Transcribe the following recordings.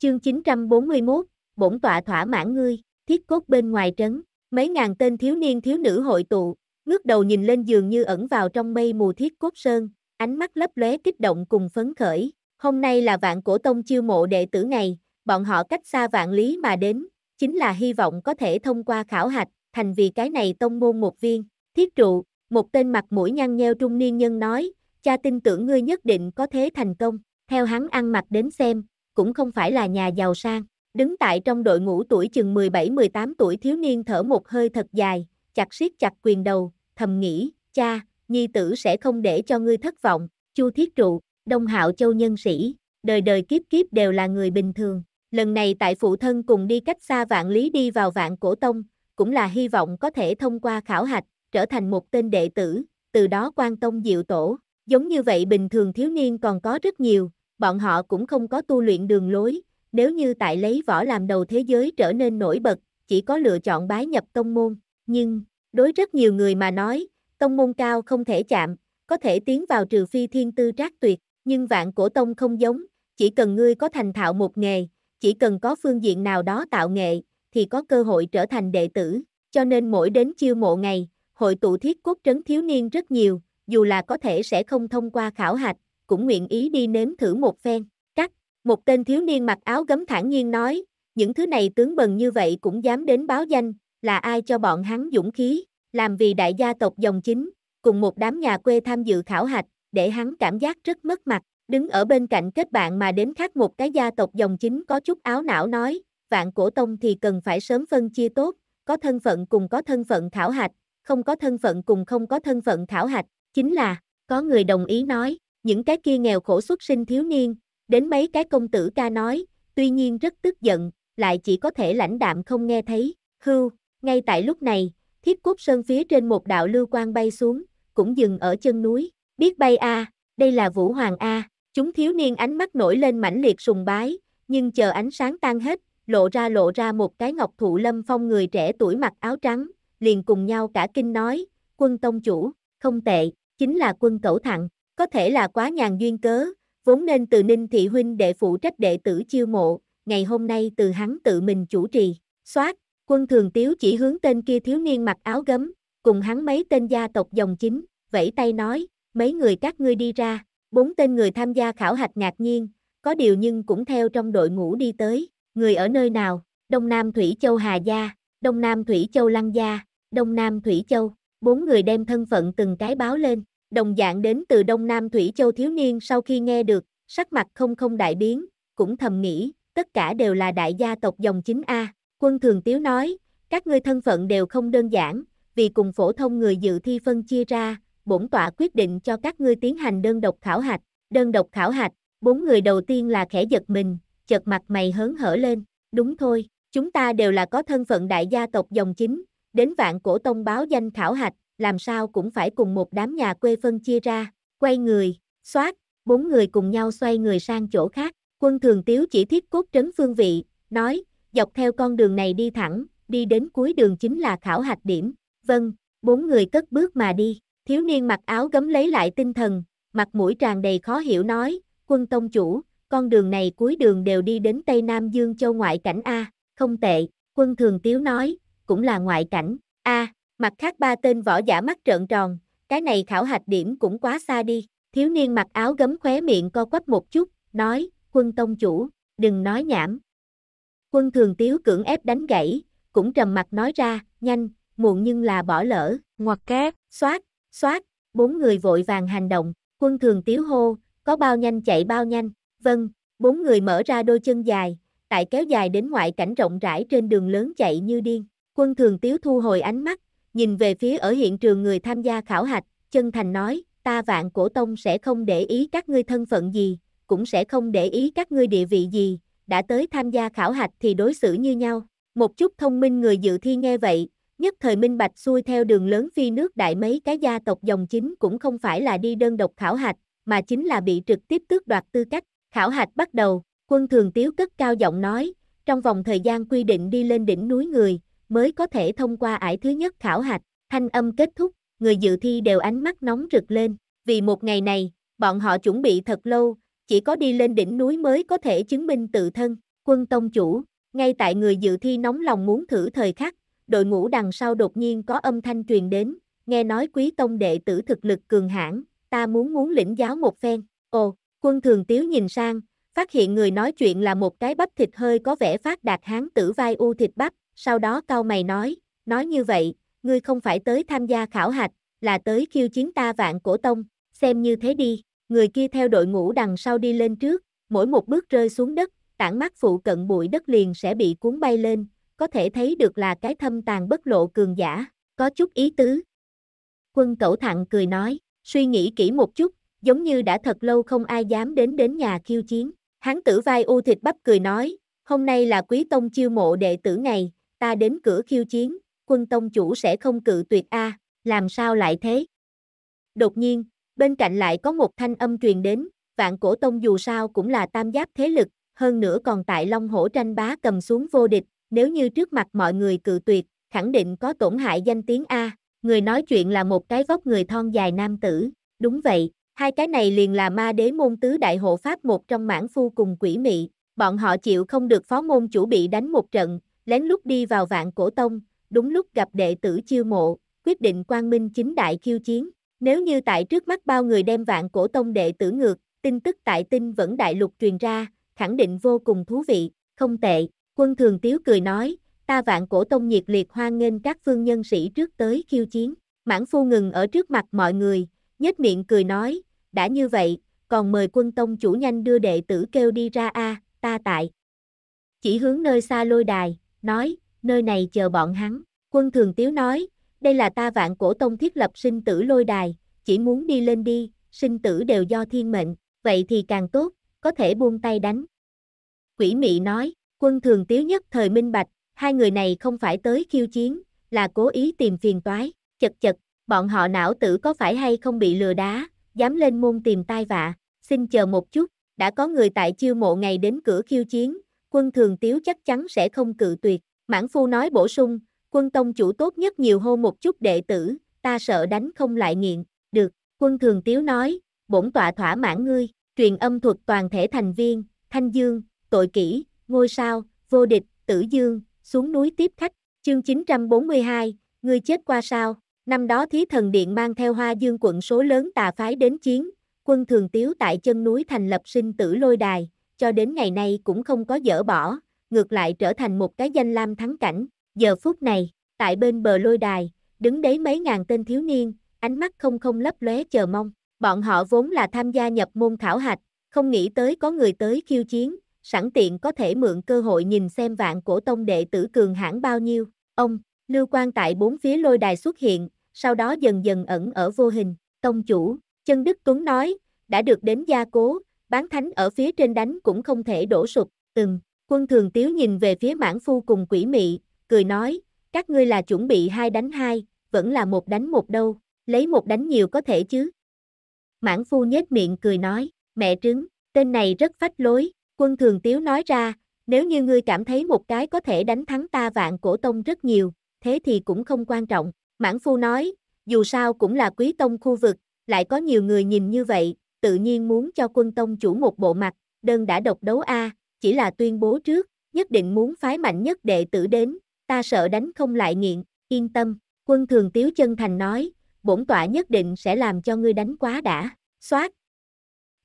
Chương 941, bổn tọa thỏa mãn ngươi, thiết cốt bên ngoài trấn, mấy ngàn tên thiếu niên thiếu nữ hội tụ, ngước đầu nhìn lên giường như ẩn vào trong mây mù thiết cốt sơn, ánh mắt lấp lóe kích động cùng phấn khởi. Hôm nay là vạn cổ tông chiêu mộ đệ tử ngày, bọn họ cách xa vạn lý mà đến, chính là hy vọng có thể thông qua khảo hạch, thành vì cái này tông môn một viên. Thiết trụ, một tên mặt mũi nhăn nheo trung niên nhân nói, cha tin tưởng ngươi nhất định có thế thành công, theo hắn ăn mặc đến xem, cũng không phải là nhà giàu sang. Đứng tại trong đội ngũ tuổi chừng 17-18 tuổi thiếu niên thở một hơi thật dài, chặt siết chặt quyền đầu, thầm nghĩ, cha, nhi tử sẽ không để cho ngươi thất vọng, chu thiết trụ, đông hạo châu nhân sĩ, đời đời kiếp kiếp đều là người bình thường. Lần này tại phụ thân cùng đi cách xa vạn lý đi vào vạn cổ tông, cũng là hy vọng có thể thông qua khảo hạch, trở thành một tên đệ tử, từ đó quan tông diệu tổ. Giống như vậy bình thường thiếu niên còn có rất nhiều, bọn họ cũng không có tu luyện đường lối, nếu như tại lấy võ làm đầu thế giới trở nên nổi bật, chỉ có lựa chọn bái nhập tông môn, nhưng, đối rất nhiều người mà nói, tông môn cao không thể chạm, có thể tiến vào trừ phi thiên tư trác tuyệt, nhưng vạn cổ tông không giống, chỉ cần ngươi có thành thạo một nghề, chỉ cần có phương diện nào đó tạo nghệ, thì có cơ hội trở thành đệ tử, cho nên mỗi đến chiêu mộ ngày, hội tụ thiết quốc trấn thiếu niên rất nhiều, dù là có thể sẽ không thông qua khảo hạch, cũng nguyện ý đi nếm thử một phen. Cắt, một tên thiếu niên mặc áo gấm thản nhiên nói, những thứ này tướng bần như vậy cũng dám đến báo danh, là ai cho bọn hắn dũng khí, làm vì đại gia tộc dòng chính, cùng một đám nhà quê tham dự khảo hạch, để hắn cảm giác rất mất mặt, đứng ở bên cạnh kết bạn mà đến khác một cái gia tộc dòng chính có chút áo não nói, vạn cổ tông thì cần phải sớm phân chia tốt, có thân phận cùng có thân phận khảo hạch, không có thân phận cùng không có thân phận khảo hạch, chính là, có người đồng ý nói, những cái kia nghèo khổ xuất sinh thiếu niên, đến mấy cái công tử ca nói, tuy nhiên rất tức giận, lại chỉ có thể lãnh đạm không nghe thấy, hưu, ngay tại lúc này, thiết cốt sơn phía trên một đạo lưu quang bay xuống, cũng dừng ở chân núi, biết bay a, đây là Vũ Hoàng a, chúng thiếu niên ánh mắt nổi lên mãnh liệt sùng bái, nhưng chờ ánh sáng tan hết, lộ ra lộ ra một cái ngọc thụ lâm phong người trẻ tuổi mặc áo trắng, liền cùng nhau cả kinh nói, quân tông chủ, không tệ, chính là quân cẩu thặng. Có thể là quá nhàn duyên cớ, vốn nên từ Ninh Thị Huynh đệ phụ trách đệ tử chiêu mộ, ngày hôm nay từ hắn tự mình chủ trì, soát, quân thường tiếu chỉ hướng tên kia thiếu niên mặc áo gấm, cùng hắn mấy tên gia tộc dòng chính, vẫy tay nói, mấy người các ngươi đi ra, bốn tên người tham gia khảo hạch ngạc nhiên, có điều nhưng cũng theo trong đội ngũ đi tới, người ở nơi nào, Đông Nam Thủy Châu Hà Gia, Đông Nam Thủy Châu Lăng Gia, Đông Nam Thủy Châu, bốn người đem thân phận từng cái báo lên, Đồng dạng đến từ Đông Nam Thủy Châu thiếu niên sau khi nghe được, sắc mặt không không đại biến, cũng thầm nghĩ, tất cả đều là đại gia tộc dòng chính A. Quân Thường Tiếu nói, các ngươi thân phận đều không đơn giản, vì cùng phổ thông người dự thi phân chia ra, bổn tọa quyết định cho các ngươi tiến hành đơn độc khảo hạch. Đơn độc khảo hạch, bốn người đầu tiên là khẽ giật mình, chợt mặt mày hớn hở lên, đúng thôi, chúng ta đều là có thân phận đại gia tộc dòng chính, đến vạn cổ tông báo danh khảo hạch, làm sao cũng phải cùng một đám nhà quê phân chia ra, quay người, xoát, bốn người cùng nhau xoay người sang chỗ khác, quân thường tiếu chỉ thiết cốt trấn phương vị, nói, dọc theo con đường này đi thẳng, đi đến cuối đường chính là khảo hạch điểm, vâng, bốn người cất bước mà đi, thiếu niên mặc áo gấm lấy lại tinh thần, mặt mũi tràn đầy khó hiểu nói, quân tông chủ, con đường này cuối đường đều đi đến Tây Nam Dương Châu ngoại cảnh A, không tệ, quân thường tiếu nói, cũng là ngoại cảnh, A, Mặt khác ba tên võ giả mắt trợn tròn, cái này khảo hạch điểm cũng quá xa đi. Thiếu niên mặc áo gấm khóe miệng co quắp một chút, nói, quân tông chủ, đừng nói nhảm. Quân thường tiếu cưỡng ép đánh gãy, cũng trầm mặt nói ra, nhanh, muộn nhưng là bỏ lỡ, ngoặt kép, xoát, xoát, bốn người vội vàng hành động, quân thường tiếu hô, có bao nhanh chạy bao nhanh, vâng, bốn người mở ra đôi chân dài, tại kéo dài đến ngoại cảnh rộng rãi trên đường lớn chạy như điên, quân thường tiếu thu hồi ánh mắt, nhìn về phía ở hiện trường người tham gia khảo hạch, chân thành nói, ta vạn cổ tông sẽ không để ý các ngươi thân phận gì, cũng sẽ không để ý các ngươi địa vị gì, đã tới tham gia khảo hạch thì đối xử như nhau. Một chút thông minh người dự thi nghe vậy, nhất thời minh bạch xuôi theo đường lớn phi nước đại mấy cái gia tộc dòng chính cũng không phải là đi đơn độc khảo hạch, mà chính là bị trực tiếp tước đoạt tư cách. Khảo hạch bắt đầu, quân thường tiếu cất cao giọng nói, trong vòng thời gian quy định đi lên đỉnh núi người, mới có thể thông qua ải thứ nhất khảo hạch. Thanh âm kết thúc, người dự thi đều ánh mắt nóng rực lên, vì một ngày này, bọn họ chuẩn bị thật lâu, chỉ có đi lên đỉnh núi mới có thể chứng minh tự thân. Quân tông chủ, ngay tại người dự thi nóng lòng muốn thử thời khắc, đội ngũ đằng sau đột nhiên có âm thanh truyền đến, nghe nói quý tông đệ tử thực lực cường hãn, ta muốn muốn lĩnh giáo một phen. Ồ, quân thường tiếu nhìn sang, phát hiện người nói chuyện là một cái bắp thịt hơi có vẻ phát đạt hán tử vai u thịt bắp, sau đó cao mày nói, nói như vậy, ngươi không phải tới tham gia khảo hạch, là tới khiêu chiến ta vạn cổ tông, xem như thế đi, người kia theo đội ngũ đằng sau đi lên trước, mỗi một bước rơi xuống đất, tảng mắt phụ cận bụi đất liền sẽ bị cuốn bay lên, có thể thấy được là cái thâm tàn bất lộ cường giả, có chút ý tứ. Quân cẩu thẳng cười nói, suy nghĩ kỹ một chút, giống như đã thật lâu không ai dám đến đến nhà khiêu chiến. hắn tử vai u thịt bắp cười nói, hôm nay là quý tông chiêu mộ đệ tử ngày, ta đến cửa khiêu chiến, quân tông chủ sẽ không cự tuyệt a, à, làm sao lại thế? Đột nhiên, bên cạnh lại có một thanh âm truyền đến, vạn cổ tông dù sao cũng là tam giáp thế lực, hơn nữa còn tại Long Hổ tranh bá cầm xuống vô địch, nếu như trước mặt mọi người cự tuyệt, khẳng định có tổn hại danh tiếng A, người nói chuyện là một cái vóc người thon dài nam tử, đúng vậy, hai cái này liền là ma đế môn tứ đại hộ pháp một trong mãn phu cùng quỷ mị, bọn họ chịu không được phó môn chủ bị đánh một trận, lén lút đi vào vạn cổ tông, đúng lúc gặp đệ tử chiêu mộ, quyết định quang minh chính đại khiêu chiến. Nếu như tại trước mắt bao người đem vạn cổ tông đệ tử ngược, tin tức tại tinh vẫn đại lục truyền ra, khẳng định vô cùng thú vị, không tệ, quân thường tiếu cười nói, ta vạn cổ tông nhiệt liệt hoan nghênh các phương nhân sĩ trước tới khiêu chiến, mãn phu ngừng ở trước mặt mọi người, nhếch miệng cười nói, đã như vậy, còn mời quân tông chủ nhanh đưa đệ tử kêu đi ra a ta tại. Chỉ hướng nơi xa lôi đài, nói, nơi này chờ bọn hắn. Quân Thường Tiếu nói, đây là ta vạn cổ tông thiết lập sinh tử lôi đài, chỉ muốn đi lên đi, sinh tử đều do thiên mệnh, vậy thì càng tốt, có thể buông tay đánh. Quỷ mị nói, quân Thường Tiếu nhất thời minh bạch, hai người này không phải tới khiêu chiến, là cố ý tìm phiền toái, chật chật, bọn họ não tử có phải hay không bị lừa đá, dám lên môn tìm tai vạ, xin chờ một chút, đã có người tại chiêu mộ ngày đến cửa khiêu chiến, quân thường tiếu chắc chắn sẽ không cự tuyệt. Mãn phu nói bổ sung, quân tông chủ tốt nhất nhiều hô một chút đệ tử, ta sợ đánh không lại nghiện, được, quân thường tiếu nói, bổn tọa thỏa mãn ngươi, truyền âm thuật toàn thể thành viên, thanh dương, tội kỷ, ngôi sao, vô địch, tử dương, xuống núi tiếp khách, chương 942, ngươi chết qua sao, năm đó thí thần điện mang theo hoa dương quận số lớn tà phái đến chiến, quân thường tiếu tại chân núi thành lập sinh tử lôi đài, cho đến ngày nay cũng không có dỡ bỏ, ngược lại trở thành một cái danh lam thắng cảnh. Giờ phút này, tại bên bờ lôi đài, đứng đấy mấy ngàn tên thiếu niên, ánh mắt không không lấp lóe chờ mong. Bọn họ vốn là tham gia nhập môn khảo hạch, không nghĩ tới có người tới khiêu chiến, sẵn tiện có thể mượn cơ hội nhìn xem vạn cổ tông đệ tử cường hãn bao nhiêu. Ông, lưu quan tại bốn phía lôi đài xuất hiện, sau đó dần dần ẩn ở vô hình. Tông chủ, chân Đức Tuấn nói, đã được đến gia cố, bán thánh ở phía trên đánh cũng không thể đổ sụp, từng, quân thường tiếu nhìn về phía mãn phu cùng quỷ mị, cười nói, các ngươi là chuẩn bị hai đánh hai, vẫn là một đánh một đâu, lấy một đánh nhiều có thể chứ. Mãn phu nhếch miệng cười nói, mẹ trứng, tên này rất phách lối, quân thường tiếu nói ra, nếu như ngươi cảm thấy một cái có thể đánh thắng ta vạn cổ tông rất nhiều, thế thì cũng không quan trọng. Mãn phu nói, dù sao cũng là quý tông khu vực, lại có nhiều người nhìn như vậy, tự nhiên muốn cho quân tông chủ một bộ mặt, đơn đã độc đấu A, chỉ là tuyên bố trước, nhất định muốn phái mạnh nhất đệ tử đến, ta sợ đánh không lại nghiện, yên tâm, quân thường tiếu chân thành nói, bổn tọa nhất định sẽ làm cho ngươi đánh quá đã, xoát,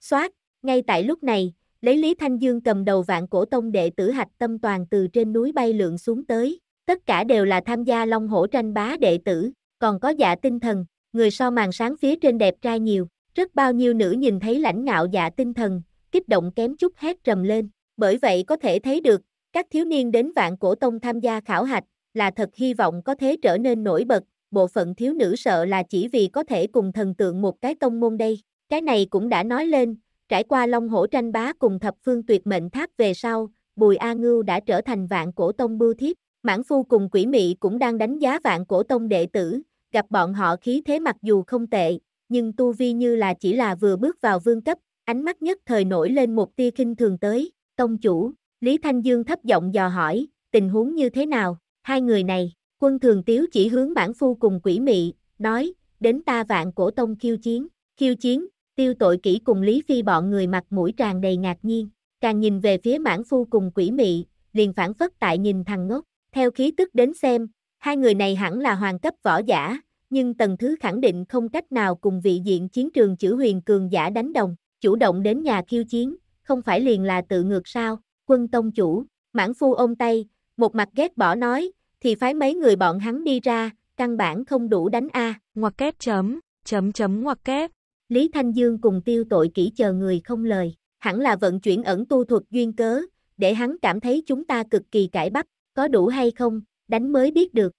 xoát, ngay tại lúc này, lấy Lý Thanh Dương cầm đầu vạn cổ tông đệ tử hạch tâm toàn từ trên núi bay lượn xuống tới, tất cả đều là tham gia long hổ tranh bá đệ tử, còn có dạ tinh thần, người so màn sáng phía trên đẹp trai nhiều, rất bao nhiêu nữ nhìn thấy lãnh ngạo dạ tinh thần, kích động kém chút hét trầm lên. Bởi vậy có thể thấy được, các thiếu niên đến vạn cổ tông tham gia khảo hạch, là thật hy vọng có thể trở nên nổi bật, bộ phận thiếu nữ sợ là chỉ vì có thể cùng thần tượng một cái tông môn đây. Cái này cũng đã nói lên, trải qua long hổ tranh bá cùng thập phương tuyệt mệnh tháp về sau, Bùi A Ngưu đã trở thành vạn cổ tông bưu thiếp, mãn phu cùng quỷ mị cũng đang đánh giá vạn cổ tông đệ tử, gặp bọn họ khí thế mặc dù không tệ, nhưng tu vi như là chỉ là vừa bước vào vương cấp, ánh mắt nhất thời nổi lên một tia kinh thường tới, tông chủ, Lý Thanh Dương thấp giọng dò hỏi, tình huống như thế nào, hai người này, quân thường tiếu chỉ hướng bản phu cùng quỷ mị, nói, đến ta vạn cổ tông khiêu chiến, khiêu chiến, tiêu tội kỹ cùng Lý Phi bọn người mặt mũi tràn đầy ngạc nhiên, càng nhìn về phía mãn phu cùng quỷ mị, liền phản phất tại nhìn thằng ngốc, theo khí tức đến xem, hai người này hẳn là hoàng cấp võ giả, nhưng tầng thứ khẳng định không cách nào cùng vị diện chiến trường chữ huyền cường giả đánh đồng, chủ động đến nhà khiêu chiến, không phải liền là tự ngược sao, quân tông chủ, mãn phu ôm tay, một mặt ghét bỏ nói, thì phái mấy người bọn hắn đi ra, căn bản không đủ đánh A, ngoặc kép chấm, chấm chấm ngoặc kép. Lý Thanh Dương cùng tiêu tội kỹ chờ người không lời, hẳn là vận chuyển ẩn tu thuật duyên cớ, để hắn cảm thấy chúng ta cực kỳ cải bắp, có đủ hay không, đánh mới biết được.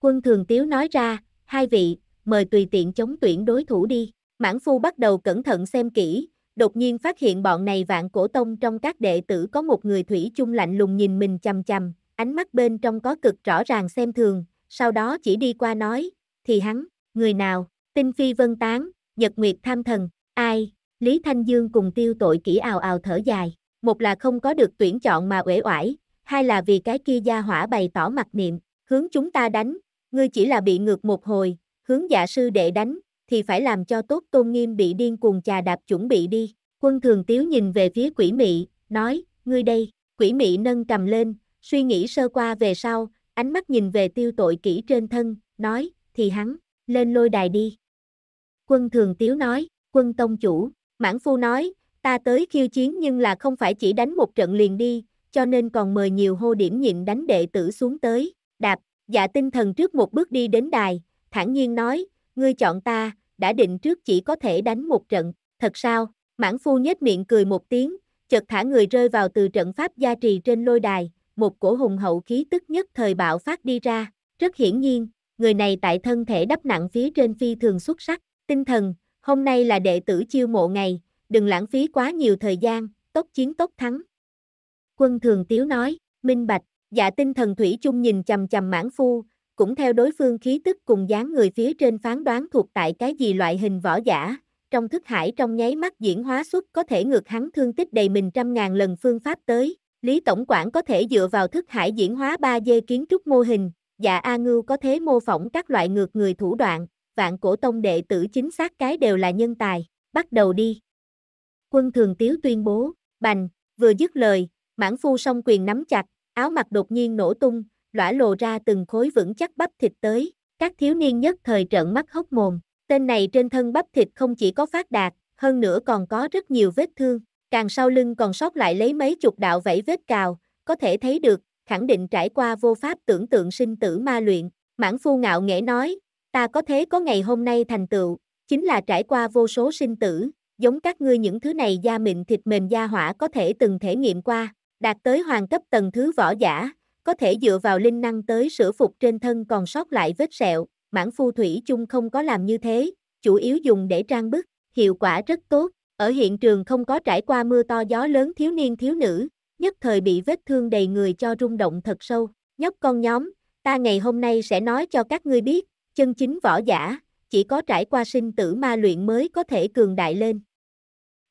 Quân Thường Tiếu nói ra, hai vị, mời tùy tiện chống tuyển đối thủ đi. Mãn Phu bắt đầu cẩn thận xem kỹ, đột nhiên phát hiện bọn này vạn cổ tông trong các đệ tử có một người thủy chung lạnh lùng nhìn mình chằm chằm, ánh mắt bên trong có cực rõ ràng xem thường, sau đó chỉ đi qua nói, thì hắn, người nào, tinh phi vân tán, nhật nguyệt tham thần, ai, Lý Thanh Dương cùng tiêu tội kỹ ào ào thở dài, một là không có được tuyển chọn mà uể oải, hai là vì cái kia gia hỏa bày tỏ mặt niệm, hướng chúng ta đánh, Ngươi chỉ là bị ngược một hồi, hướng giả sư đệ đánh, thì phải làm cho tốt tôn nghiêm bị điên cuồng chà đạp chuẩn bị đi. Quân thường tiếu nhìn về phía quỷ mị, nói, ngươi đây, quỷ mị nâng cầm lên, suy nghĩ sơ qua về sau, ánh mắt nhìn về tiêu tội kỹ trên thân, nói, thì hắn, lên lôi đài đi. Quân thường tiếu nói, quân tông chủ, mãn phu nói, ta tới khiêu chiến nhưng là không phải chỉ đánh một trận liền đi, cho nên còn mời nhiều hô điểm nhịn đánh đệ tử xuống tới, đạp, Dạ tinh thần trước một bước đi đến đài, thản nhiên nói, ngươi chọn ta, đã định trước chỉ có thể đánh một trận, thật sao? Mãn phu nhếch miệng cười một tiếng, chợt thả người rơi vào từ trận pháp gia trì trên lôi đài, một cổ hùng hậu khí tức nhất thời bạo phát đi ra, rất hiển nhiên, người này tại thân thể đắp nặng phía trên phi thường xuất sắc, tinh thần, hôm nay là đệ tử chiêu mộ ngày, đừng lãng phí quá nhiều thời gian, tốc chiến tốc thắng. Quân thường tiếu nói, minh bạch, Dạ tinh thần thủy chung nhìn chầm chầm mãn phu, cũng theo đối phương khí tức cùng dáng người phía trên phán đoán thuộc tại cái gì loại hình võ giả, trong thức hải trong nháy mắt diễn hóa xuất có thể ngược hắn thương tích đầy mình trăm ngàn lần phương pháp tới. Lý Tổng quản có thể dựa vào thức hải diễn hóa 3 dê kiến trúc mô hình, dạ A Ngưu có thế mô phỏng các loại ngược người thủ đoạn, vạn cổ tông đệ tử chính xác cái đều là nhân tài, bắt đầu đi. Quân Thường Tiếu tuyên bố, bành, vừa dứt lời, mãn phu song quyền nắm chặt, áo mặt đột nhiên nổ tung, lõa lồ ra từng khối vững chắc bắp thịt tới, các thiếu niên nhất thời trợn mắt hốc mồm, tên này trên thân bắp thịt không chỉ có phát đạt, hơn nữa còn có rất nhiều vết thương, càng sau lưng còn sót lại lấy mấy chục đạo vẫy vết cào, có thể thấy được, khẳng định trải qua vô pháp tưởng tượng sinh tử ma luyện, mãn phu ngạo nghễ nói, ta có thế có ngày hôm nay thành tựu, chính là trải qua vô số sinh tử, giống các ngươi những thứ này da mịn thịt mềm da hỏa có thể từng thể nghiệm qua, Đạt tới hoàn cấp tầng thứ võ giả, có thể dựa vào linh năng tới sửa phục trên thân còn sót lại vết sẹo, mãn phu thủy chung không có làm như thế, chủ yếu dùng để trang bức, hiệu quả rất tốt. Ở hiện trường không có trải qua mưa to gió lớn thiếu niên thiếu nữ, nhất thời bị vết thương đầy người cho rung động thật sâu. Nhóc con nhóm, ta ngày hôm nay sẽ nói cho các ngươi biết, chân chính võ giả, chỉ có trải qua sinh tử ma luyện mới có thể cường đại lên.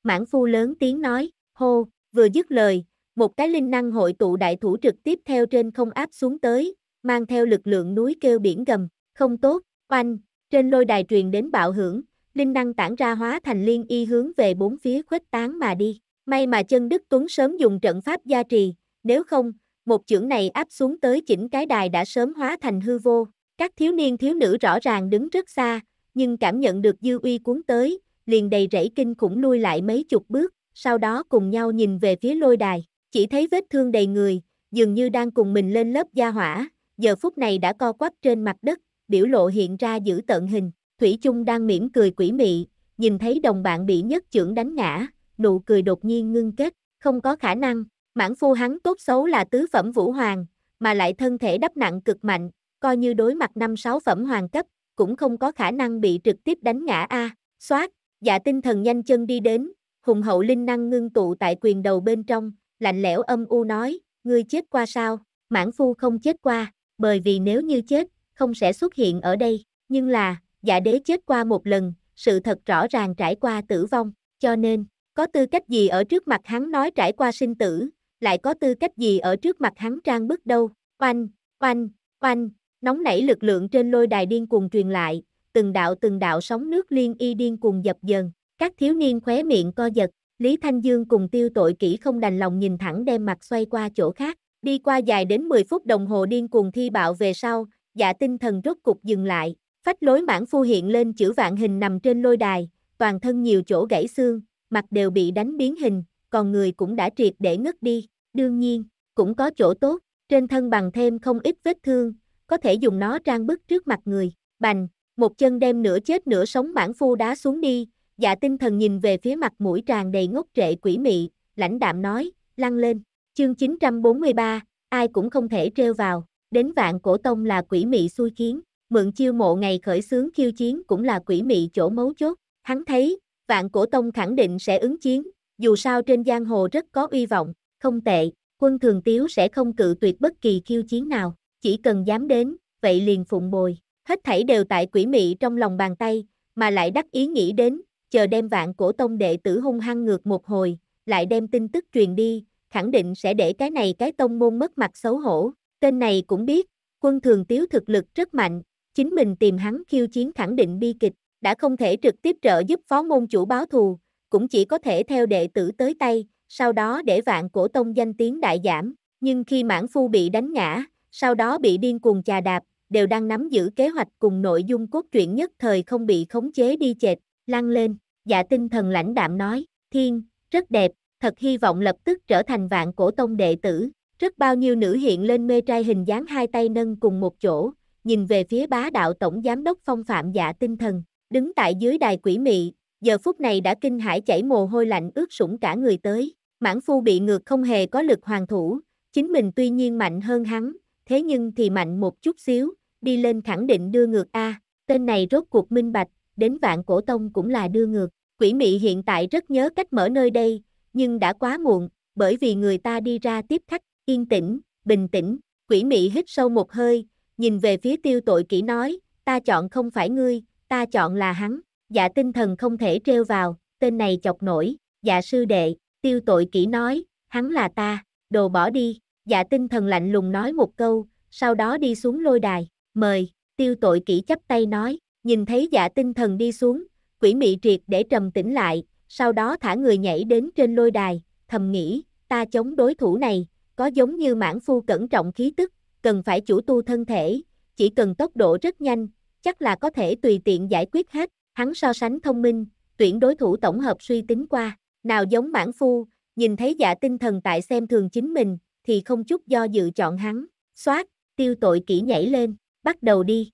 Mãn phu lớn tiếng nói, hô, vừa dứt lời, một cái linh năng hội tụ đại thủ trực tiếp theo trên không áp xuống tới, mang theo lực lượng núi kêu biển gầm, không tốt, oanh, trên lôi đài truyền đến bạo hưởng, linh năng tản ra hóa thành liên y hướng về bốn phía khuếch tán mà đi. May mà chân Đức Tuấn sớm dùng trận pháp gia trì, nếu không, một chưởng này áp xuống tới chỉnh cái đài đã sớm hóa thành hư vô. Các thiếu niên thiếu nữ rõ ràng đứng rất xa, nhưng cảm nhận được dư uy cuốn tới, liền đầy rẫy kinh khủng lui lại mấy chục bước, sau đó cùng nhau nhìn về phía lôi đài. Chỉ thấy vết thương đầy người, dường như đang cùng mình lên lớp da hỏa, giờ phút này đã co quắp trên mặt đất, biểu lộ hiện ra giữ tận hình. Thủy chung đang mỉm cười quỷ mị, nhìn thấy đồng bạn bị nhất chưởng đánh ngã, nụ cười đột nhiên ngưng kết, không có khả năng, mãn phu hắn tốt xấu là tứ phẩm vũ hoàng, mà lại thân thể đắp nặng cực mạnh, coi như đối mặt năm sáu phẩm hoàng cấp, cũng không có khả năng bị trực tiếp đánh ngã a. xoát dạ tinh thần nhanh chân đi đến, hùng hậu linh năng ngưng tụ tại quyền đầu bên trong, lạnh lẽo âm u nói, ngươi chết qua sao, mãn phu không chết qua, bởi vì nếu như chết, không sẽ xuất hiện ở đây, nhưng là, giả dạ đế chết qua một lần, sự thật rõ ràng trải qua tử vong, cho nên, có tư cách gì ở trước mặt hắn nói trải qua sinh tử, lại có tư cách gì ở trước mặt hắn trang bức đâu, oanh, oanh, oanh, nóng nảy lực lượng trên lôi đài điên cuồng truyền lại, từng đạo từng đạo sóng nước liên y điên cuồng dập dần, các thiếu niên khóe miệng co giật, Lý Thanh Dương cùng tiêu tội kỹ không đành lòng nhìn thẳng đem mặt xoay qua chỗ khác, đi qua dài đến 10 phút đồng hồ điên cuồng thi bạo về sau, dạ tinh thần rốt cục dừng lại, phách lối mãn phu hiện lên chữ vạn hình nằm trên lôi đài, toàn thân nhiều chỗ gãy xương, mặt đều bị đánh biến hình, còn người cũng đã triệt để ngất đi, đương nhiên, cũng có chỗ tốt, trên thân bằng thêm không ít vết thương, có thể dùng nó trang bức trước mặt người, bành, một chân đem nửa chết nửa sống mãn phu đá xuống đi, Dạ tinh thần nhìn về phía mặt mũi tràn đầy ngốc trệ quỷ mị, lãnh đạm nói, lăn lên, chương 943, ai cũng không thể treo vào, đến vạn cổ tông là quỷ mị xui khiến, mượn chiêu mộ ngày khởi xướng khiêu chiến cũng là quỷ mị chỗ mấu chốt, hắn thấy, vạn cổ tông khẳng định sẽ ứng chiến, dù sao trên giang hồ rất có uy vọng, không tệ, quân thường tiếu sẽ không cự tuyệt bất kỳ khiêu chiến nào, chỉ cần dám đến, vậy liền phụng bồi, hết thảy đều tại quỷ mị trong lòng bàn tay, mà lại đắc ý nghĩ đến, chờ đem vạn cổ tông đệ tử hung hăng ngược một hồi, lại đem tin tức truyền đi, khẳng định sẽ để cái này cái tông môn mất mặt xấu hổ. Tên này cũng biết, quân thường tiếu thực lực rất mạnh, chính mình tìm hắn khiêu chiến khẳng định bi kịch, đã không thể trực tiếp trợ giúp phó môn chủ báo thù, cũng chỉ có thể theo đệ tử tới tay, sau đó để vạn cổ tông danh tiếng đại giảm. Nhưng khi mãn phu bị đánh ngã, sau đó bị điên cuồng chà đạp, đều đang nắm giữ kế hoạch cùng nội dung cốt truyện nhất thời không bị khống chế đi chệch, lăn lên, dạ tinh thần lãnh đạm nói, thiên, rất đẹp, thật hy vọng lập tức trở thành vạn cổ tông đệ tử, rất bao nhiêu nữ hiện lên mê trai hình dáng hai tay nâng cùng một chỗ, nhìn về phía bá đạo tổng giám đốc phong phạm dạ tinh thần, đứng tại dưới đài quỷ mị, giờ phút này đã kinh hãi chảy mồ hôi lạnh ướt sũng cả người tới, mãn phu bị ngược không hề có lực hoàng thủ, chính mình tuy nhiên mạnh hơn hắn, thế nhưng thì mạnh một chút xíu, đi lên khẳng định đưa ngược A, tên này rốt cuộc minh bạch, đến vạn cổ tông cũng là đưa ngược. Quỷ mị hiện tại rất nhớ cách mở nơi đây, nhưng đã quá muộn, bởi vì người ta đi ra tiếp khách, yên tĩnh, bình tĩnh. Quỷ mị hít sâu một hơi, nhìn về phía tiêu tội kỹ nói, ta chọn không phải ngươi, ta chọn là hắn. Dạ tinh thần không thể treo vào, tên này chọc nổi, dạ sư đệ, tiêu tội kỹ nói, hắn là ta, đồ bỏ đi. Dạ tinh thần lạnh lùng nói một câu, sau đó đi xuống lôi đài, mời, tiêu tội kỹ chấp tay nói, Nhìn thấy dạ tinh thần đi xuống, quỷ mị triệt để trầm tĩnh lại, sau đó thả người nhảy đến trên lôi đài, thầm nghĩ, ta chống đối thủ này, có giống như mãn phu cẩn trọng khí tức, cần phải chủ tu thân thể, chỉ cần tốc độ rất nhanh, chắc là có thể tùy tiện giải quyết hết, hắn so sánh thông minh, tuyển đối thủ tổng hợp suy tính qua, nào giống mãn phu, nhìn thấy dạ tinh thần tại xem thường chính mình, thì không chút do dự chọn hắn, xoát, tiêu tội kỹ nhảy lên, bắt đầu đi.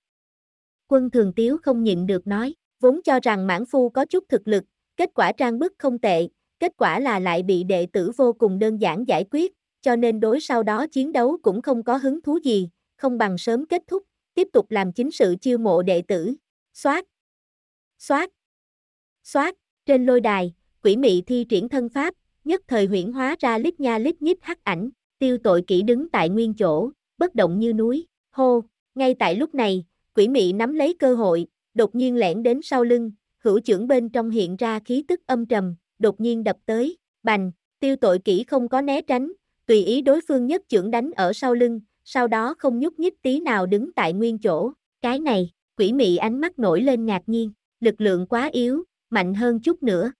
Quân thường tiếu không nhịn được nói, vốn cho rằng mãn phu có chút thực lực, kết quả trang bức không tệ, kết quả là lại bị đệ tử vô cùng đơn giản giải quyết, cho nên đối sau đó chiến đấu cũng không có hứng thú gì, không bằng sớm kết thúc, tiếp tục làm chính sự chiêu mộ đệ tử. Xoát! Xoát! Xoát! Trên lôi đài, quỷ mị thi triển thân pháp, nhất thời huyển hóa ra lít nha lít nhít hắc ảnh, tiêu tội kỹ đứng tại nguyên chỗ, bất động như núi, hô, ngay tại lúc này, Quỷ mị nắm lấy cơ hội, đột nhiên lẻn đến sau lưng, hữu trưởng bên trong hiện ra khí tức âm trầm, đột nhiên đập tới, bành, tiêu tội kỹ không có né tránh, tùy ý đối phương nhất trưởng đánh ở sau lưng, sau đó không nhúc nhích tí nào đứng tại nguyên chỗ, cái này, quỷ mị ánh mắt nổi lên ngạc nhiên, lực lượng quá yếu, mạnh hơn chút nữa.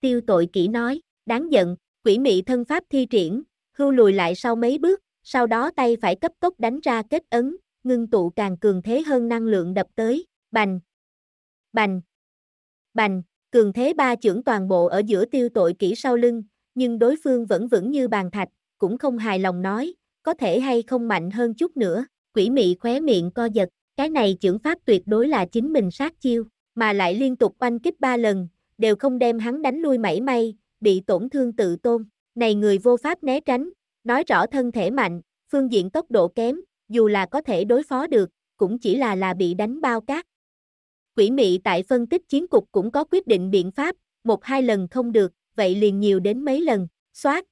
Tiêu tội kỹ nói, đáng giận, quỷ mị thân pháp thi triển, hưu lùi lại sau mấy bước, sau đó tay phải cấp tốc đánh ra kết ấn, ngưng tụ càng cường thế hơn năng lượng đập tới, bành, bành, bành, cường thế ba trưởng toàn bộ ở giữa tiêu tội kỹ sau lưng, nhưng đối phương vẫn vững như bàn thạch, cũng không hài lòng nói, có thể hay không mạnh hơn chút nữa, quỷ mị khóe miệng co giật, cái này trưởng pháp tuyệt đối là chính mình sát chiêu, mà lại liên tục oanh kích ba lần, đều không đem hắn đánh lui mảy may, bị tổn thương tự tôn, này người vô pháp né tránh, nói rõ thân thể mạnh, phương diện tốc độ kém, dù là có thể đối phó được, cũng chỉ là là bị đánh bao cát. Quỷ mị tại phân tích chiến cục cũng có quyết định biện pháp, một hai lần không được, vậy liền nhiều đến mấy lần, xoát.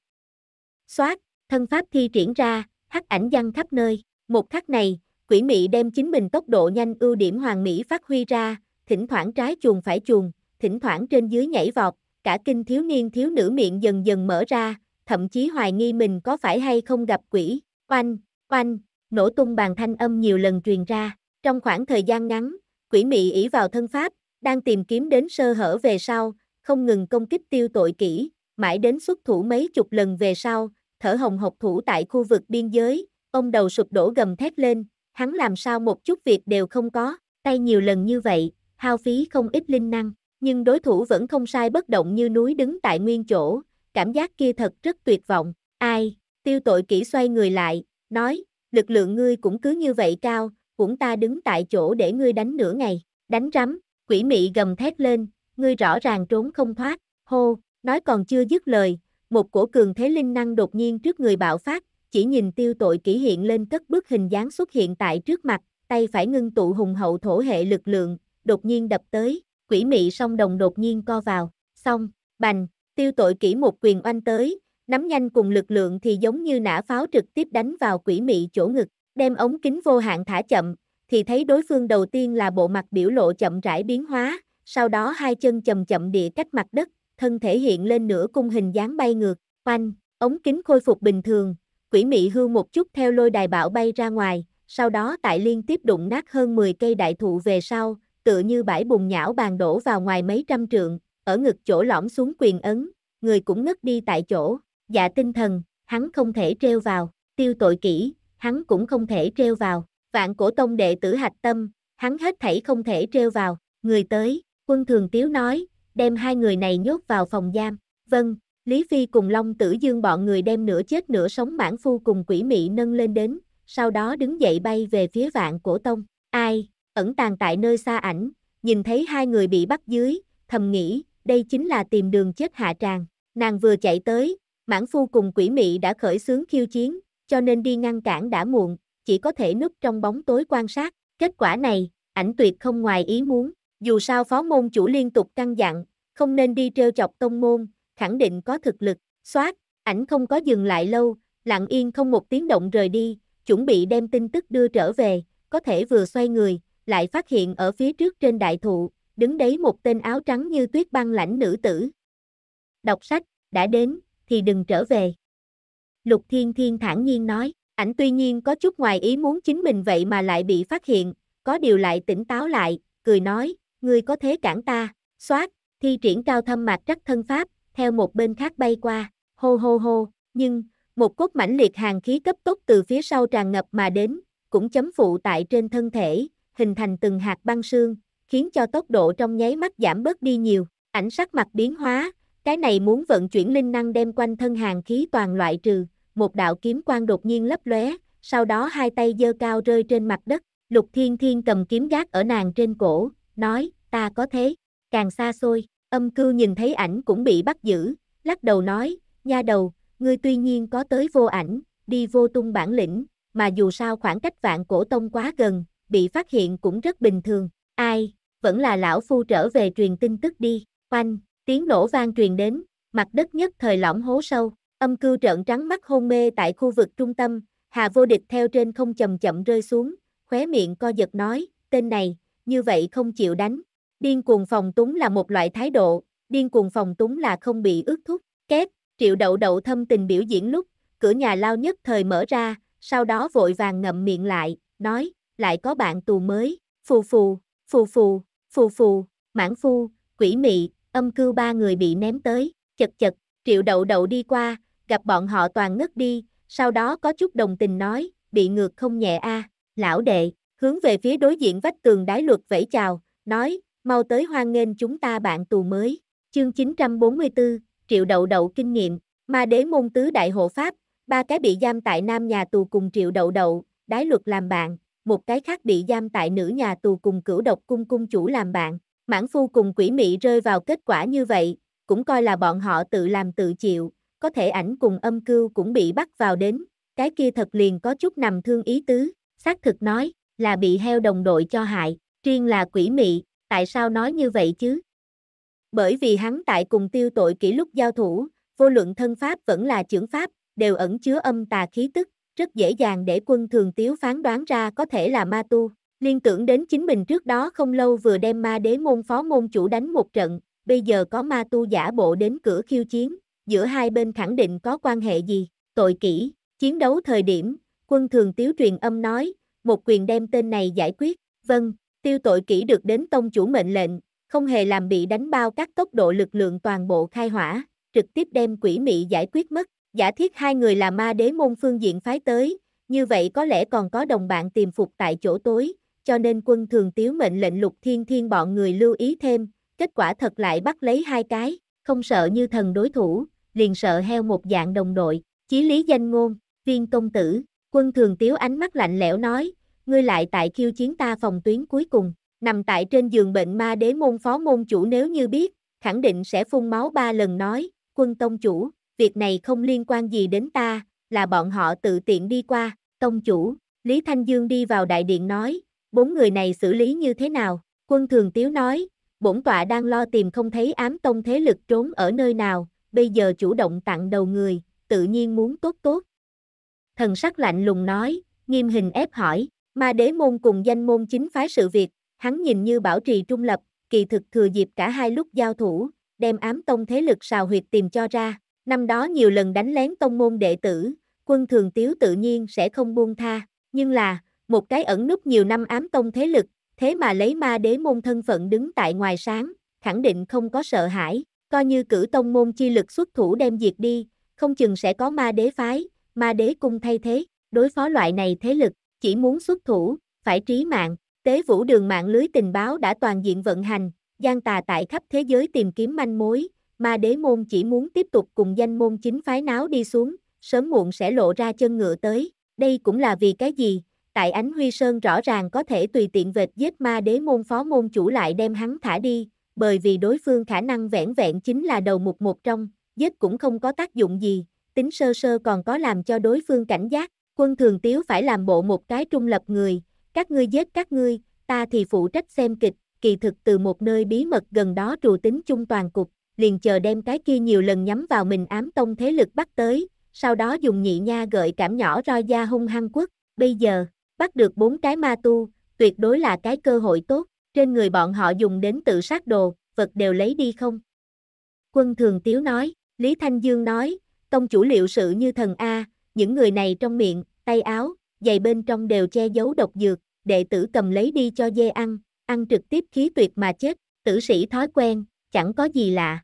Xoát, thân pháp thi triển ra, hắc ảnh văng khắp nơi, một khắc này, quỷ mị đem chính mình tốc độ nhanh ưu điểm hoàng mỹ phát huy ra, thỉnh thoảng trái chuồng phải chuồng, thỉnh thoảng trên dưới nhảy vọt, cả kinh thiếu niên thiếu nữ miệng dần dần mở ra, thậm chí hoài nghi mình có phải hay không gặp quỷ, oanh, oanh nổ tung bàn thanh âm nhiều lần truyền ra. Trong khoảng thời gian ngắn, quỷ mị ỷ vào thân pháp, đang tìm kiếm đến sơ hở về sau, không ngừng công kích tiêu tội kỹ, mãi đến xuất thủ mấy chục lần về sau, thở hồng hộc thủ tại khu vực biên giới, ông đầu sụp đổ gầm thét lên, hắn làm sao một chút việc đều không có, tay nhiều lần như vậy, hao phí không ít linh năng, nhưng đối thủ vẫn không sai bất động như núi đứng tại nguyên chỗ, cảm giác kia thật rất tuyệt vọng, ai, tiêu tội kỹ xoay người lại, nói, lực lượng ngươi cũng cứ như vậy cao, cũng ta đứng tại chỗ để ngươi đánh nửa ngày, đánh rắm, quỷ mị gầm thét lên, ngươi rõ ràng trốn không thoát, hô, nói còn chưa dứt lời, một cổ cường thế linh năng đột nhiên trước người bạo phát, chỉ nhìn tiêu tội kỹ hiện lên cất bước hình dáng xuất hiện tại trước mặt, tay phải ngưng tụ hùng hậu thổ hệ lực lượng, đột nhiên đập tới, quỷ mị song đồng đột nhiên co vào, xong, bành, tiêu tội kỹ một quyền oanh tới, nắm nhanh cùng lực lượng thì giống như nã pháo trực tiếp đánh vào quỷ mị chỗ ngực, đem ống kính vô hạn thả chậm, thì thấy đối phương đầu tiên là bộ mặt biểu lộ chậm rãi biến hóa, sau đó hai chân chậm chậm địa cách mặt đất, thân thể hiện lên nửa cung hình dáng bay ngược, quanh, ống kính khôi phục bình thường, quỷ mị hưu một chút theo lôi đài bảo bay ra ngoài, sau đó tại liên tiếp đụng nát hơn 10 cây đại thụ về sau, tựa như bãi bùn nhão bàn đổ vào ngoài mấy trăm trượng, ở ngực chỗ lõm xuống quyền ấn, người cũng ngất đi tại chỗ. Dạ tinh thần, hắn không thể treo vào, tiêu tội kỹ, hắn cũng không thể treo vào, vạn cổ tông đệ tử hạch tâm, hắn hết thảy không thể treo vào, người tới, quân thường tiếu nói, đem hai người này nhốt vào phòng giam, vâng, Lý Phi cùng Long Tử Dương bọn người đem nửa chết nửa sống mãn phu cùng quỷ mị nâng lên đến, sau đó đứng dậy bay về phía vạn cổ tông, ai, ẩn tàng tại nơi xa ảnh, nhìn thấy hai người bị bắt dưới, thầm nghĩ, đây chính là tìm đường chết hạ tràng, nàng vừa chạy tới, Mãn phu cùng quỷ mị đã khởi xướng khiêu chiến, cho nên đi ngăn cản đã muộn, chỉ có thể núp trong bóng tối quan sát. Kết quả này, ảnh tuyệt không ngoài ý muốn, dù sao phó môn chủ liên tục căn dặn, không nên đi trêu chọc tông môn, khẳng định có thực lực, xoát, ảnh không có dừng lại lâu, lặng yên không một tiếng động rời đi, chuẩn bị đem tin tức đưa trở về, có thể vừa xoay người, lại phát hiện ở phía trước trên đại thụ, đứng đấy một tên áo trắng như tuyết băng lãnh nữ tử. Đọc sách, đã đến, thì đừng trở về. Lục Thiên Thiên thản nhiên nói, ảnh tuy nhiên có chút ngoài ý muốn chính mình vậy mà lại bị phát hiện, có điều lại tỉnh táo lại, cười nói, ngươi có thế cản ta, xoát, thi triển cao thâm mạc trắc thân pháp, theo một bên khác bay qua, hô hô hô, nhưng, một cốt mãnh liệt hàng khí cấp tốc từ phía sau tràn ngập mà đến, cũng chấm phụ tại trên thân thể, hình thành từng hạt băng xương, khiến cho tốc độ trong nháy mắt giảm bớt đi nhiều, ảnh sắc mặt biến hóa, cái này muốn vận chuyển linh năng đem quanh thân hàng khí toàn loại trừ, một đạo kiếm quang đột nhiên lấp lóe, sau đó hai tay giơ cao rơi trên mặt đất, Lục Thiên Thiên cầm kiếm gác ở nàng trên cổ, nói, ta có thế, càng xa xôi, âm cư nhìn thấy ảnh cũng bị bắt giữ, lắc đầu nói, nha đầu, ngươi tuy nhiên có tới vô ảnh, đi vô tung bản lĩnh, mà dù sao khoảng cách vạn cổ tông quá gần, bị phát hiện cũng rất bình thường, ai, vẫn là lão phu trở về truyền tin tức đi, quanh, Tiếng nổ vang truyền đến, mặt đất nhất thời lõm hố sâu, âm cư trợn trắng mắt hôn mê tại khu vực trung tâm, Hà Vô Địch theo trên không chậm chậm rơi xuống, khóe miệng co giật nói, tên này, như vậy không chịu đánh. Điên cuồng phòng túng là một loại thái độ, điên cuồng phòng túng là không bị ước thúc, kép triệu đậu đậu thâm tình biểu diễn lúc, cửa nhà lao nhất thời mở ra, sau đó vội vàng ngậm miệng lại, nói, lại có bạn tù mới, phù phù, phù phù, phù phù, mãn phu, quỷ mị, âm cưu ba người bị ném tới, chật chật, triệu đậu đậu đi qua, gặp bọn họ toàn ngất đi, sau đó có chút đồng tình nói, bị ngược không nhẹ a lão đệ, hướng về phía đối diện vách tường đái luật vẫy chào, nói, mau tới hoan nghênh chúng ta bạn tù mới. Chương 944, triệu đậu đậu kinh nghiệm, ma đế môn tứ đại hộ pháp, ba cái bị giam tại nam nhà tù cùng triệu đậu đậu, đái luật làm bạn, một cái khác bị giam tại nữ nhà tù cùng cửu độc cung cung chủ làm bạn. Mãn phu cùng quỷ mị rơi vào kết quả như vậy, cũng coi là bọn họ tự làm tự chịu, có thể ảnh cùng âm cưu cũng bị bắt vào đến, cái kia thật liền có chút nằm thương ý tứ, xác thực nói, là bị heo đồng đội cho hại, riêng là quỷ mị, tại sao nói như vậy chứ? Bởi vì hắn tại cùng tiêu tội kỷ lúc giao thủ, vô luận thân pháp vẫn là trưởng pháp, đều ẩn chứa âm tà khí tức, rất dễ dàng để quân thường tiếu phán đoán ra có thể là ma tu. Liên tưởng đến chính mình trước đó không lâu vừa đem ma đế môn phó môn chủ đánh một trận, bây giờ có ma tu giả bộ đến cửa khiêu chiến, giữa hai bên khẳng định có quan hệ gì, tội kỹ, chiến đấu thời điểm, quân thường tiếu truyền âm nói, một quyền đem tên này giải quyết, vâng, tiêu tội kỹ được đến tông chủ mệnh lệnh, không hề làm bị đánh bao các tốc độ lực lượng toàn bộ khai hỏa, trực tiếp đem quỷ mị giải quyết mất, giả thiết hai người là ma đế môn phương diện phái tới, như vậy có lẽ còn có đồng bạn tìm phục tại chỗ tối, cho nên quân thường tiếu mệnh lệnh lục thiên thiên bọn người lưu ý thêm, kết quả thật lại bắt lấy hai cái, không sợ như thần đối thủ, liền sợ heo một dạng đồng đội, chí lý danh ngôn, viên công tử, quân thường tiếu ánh mắt lạnh lẽo nói, ngươi lại tại khiêu chiến ta phòng tuyến cuối cùng, nằm tại trên giường bệnh ma đế môn phó môn chủ nếu như biết, khẳng định sẽ phun máu ba lần nói, quân tông chủ, việc này không liên quan gì đến ta, là bọn họ tự tiện đi qua, tông chủ, Lý Thanh Dương đi vào đại điện nói, bốn người này xử lý như thế nào? Quân Thường Tiếu nói, bổn tọa đang lo tìm không thấy ám tông thế lực trốn ở nơi nào, bây giờ chủ động tặng đầu người, tự nhiên muốn tốt tốt. Thần sắc lạnh lùng nói, nghiêm hình ép hỏi, ma đế môn cùng danh môn chính phái sự việc, hắn nhìn như bảo trì trung lập, kỳ thực thừa dịp cả hai lúc giao thủ, đem ám tông thế lực xào huyệt tìm cho ra, năm đó nhiều lần đánh lén tông môn đệ tử, quân thường tiếu tự nhiên sẽ không buông tha, nhưng là, một cái ẩn núp nhiều năm ám tông thế lực, thế mà lấy ma đế môn thân phận đứng tại ngoài sáng, khẳng định không có sợ hãi, coi như cử tông môn chi lực xuất thủ đem diệt đi, không chừng sẽ có ma đế phái, ma đế cung thay thế, đối phó loại này thế lực, chỉ muốn xuất thủ, phải trí mạng, tế vũ đường mạng lưới tình báo đã toàn diện vận hành, gian tà tại khắp thế giới tìm kiếm manh mối, ma đế môn chỉ muốn tiếp tục cùng danh môn chính phái náo đi xuống, sớm muộn sẽ lộ ra chân ngựa tới, đây cũng là vì cái gì, tại Ánh Huy Sơn rõ ràng có thể tùy tiện vệt giết ma đế môn phó môn chủ lại đem hắn thả đi, bởi vì đối phương khả năng vẹn vẹn chính là đầu mục một trong, giết cũng không có tác dụng gì, tính sơ sơ còn có làm cho đối phương cảnh giác, quân thường tiếu phải làm bộ một cái trung lập người, các ngươi giết các ngươi, ta thì phụ trách xem kịch, kỳ thực từ một nơi bí mật gần đó trù tính chung toàn cục, liền chờ đem cái kia nhiều lần nhắm vào mình ám tông thế lực bắt tới, sau đó dùng nhị nha gợi cảm nhỏ roi da hung hăng quất, bây giờ bắt được bốn cái ma tu, tuyệt đối là cái cơ hội tốt, trên người bọn họ dùng đến tự sát đồ, vật đều lấy đi không? Quân Thường Tiếu nói, Lý Thanh Dương nói, tông chủ liệu sự như thần A, những người này trong miệng, tay áo, giày bên trong đều che giấu độc dược, đệ tử cầm lấy đi cho dê ăn, ăn trực tiếp khí tuyệt mà chết, tử sĩ thói quen, chẳng có gì lạ.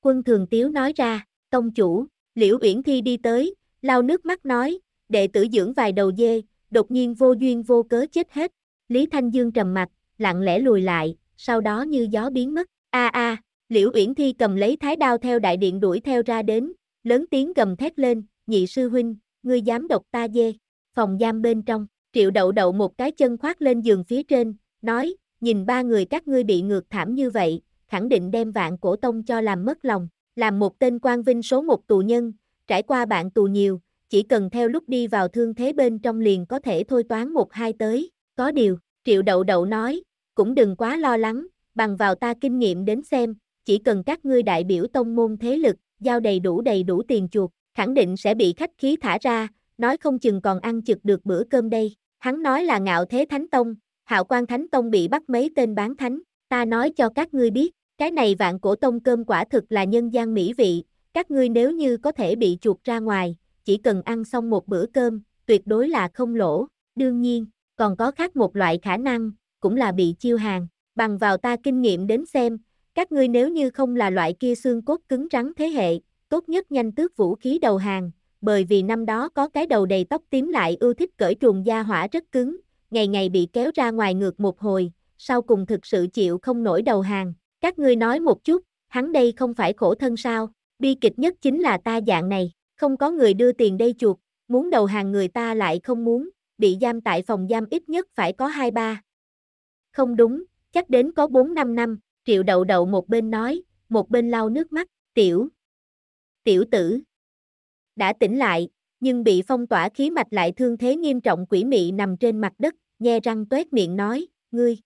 Quân Thường Tiếu nói ra, tông chủ, Liễu Uyển Thi đi tới, lau nước mắt nói, đệ tử dưỡng vài đầu dê, đột nhiên vô duyên vô cớ chết hết. Lý Thanh Dương trầm mặt, lặng lẽ lùi lại, sau đó như gió biến mất. A a, Liễu Uyển Thi cầm lấy thái đao theo đại điện đuổi theo ra đến, lớn tiếng gầm thét lên, "Nhị sư huynh, ngươi dám độc ta dê." Phòng giam bên trong, Triệu Đậu Đậu một cái chân khoác lên giường phía trên, nói, "Nhìn ba người các ngươi bị ngược thảm như vậy, khẳng định đem vạn cổ tông cho làm mất lòng, làm một tên quan vinh số một tù nhân, trải qua bạn tù nhiều, chỉ cần theo lúc đi vào thương thế bên trong liền có thể thôi toán một hai tới, có điều, triệu đậu đậu nói, cũng đừng quá lo lắng, bằng vào ta kinh nghiệm đến xem, chỉ cần các ngươi đại biểu tông môn thế lực, giao đầy đủ đầy đủ tiền chuột, khẳng định sẽ bị khách khí thả ra, nói không chừng còn ăn chực được bữa cơm đây, hắn nói là ngạo thế thánh tông, hạo quan thánh tông bị bắt mấy tên bán thánh, ta nói cho các ngươi biết, cái này vạn cổ tông cơm quả thực là nhân gian mỹ vị, các ngươi nếu như có thể bị chuột ra ngoài, chỉ cần ăn xong một bữa cơm, tuyệt đối là không lỗ. Đương nhiên, còn có khác một loại khả năng, cũng là bị chiêu hàng. Bằng vào ta kinh nghiệm đến xem, các ngươi nếu như không là loại kia xương cốt cứng rắn thế hệ, tốt nhất nhanh tước vũ khí đầu hàng, bởi vì năm đó có cái đầu đầy tóc tím lại ưa thích cởi trùng da hỏa rất cứng, ngày ngày bị kéo ra ngoài ngược một hồi, sau cùng thực sự chịu không nổi đầu hàng. Các ngươi nói một chút, hắn đây không phải khổ thân sao, bi kịch nhất chính là ta dạng này không có người đưa tiền đây chuột, muốn đầu hàng người ta lại không muốn, bị giam tại phòng giam ít nhất phải có 2-3. Không đúng, chắc đến có 4-5 năm, triệu đậu đậu một bên nói, một bên lau nước mắt, tiểu. Tiểu tử. Đã tỉnh lại, nhưng bị phong tỏa khí mạch lại thương thế nghiêm trọng quỷ mị nằm trên mặt đất, nhe răng tuét miệng nói, ngươi.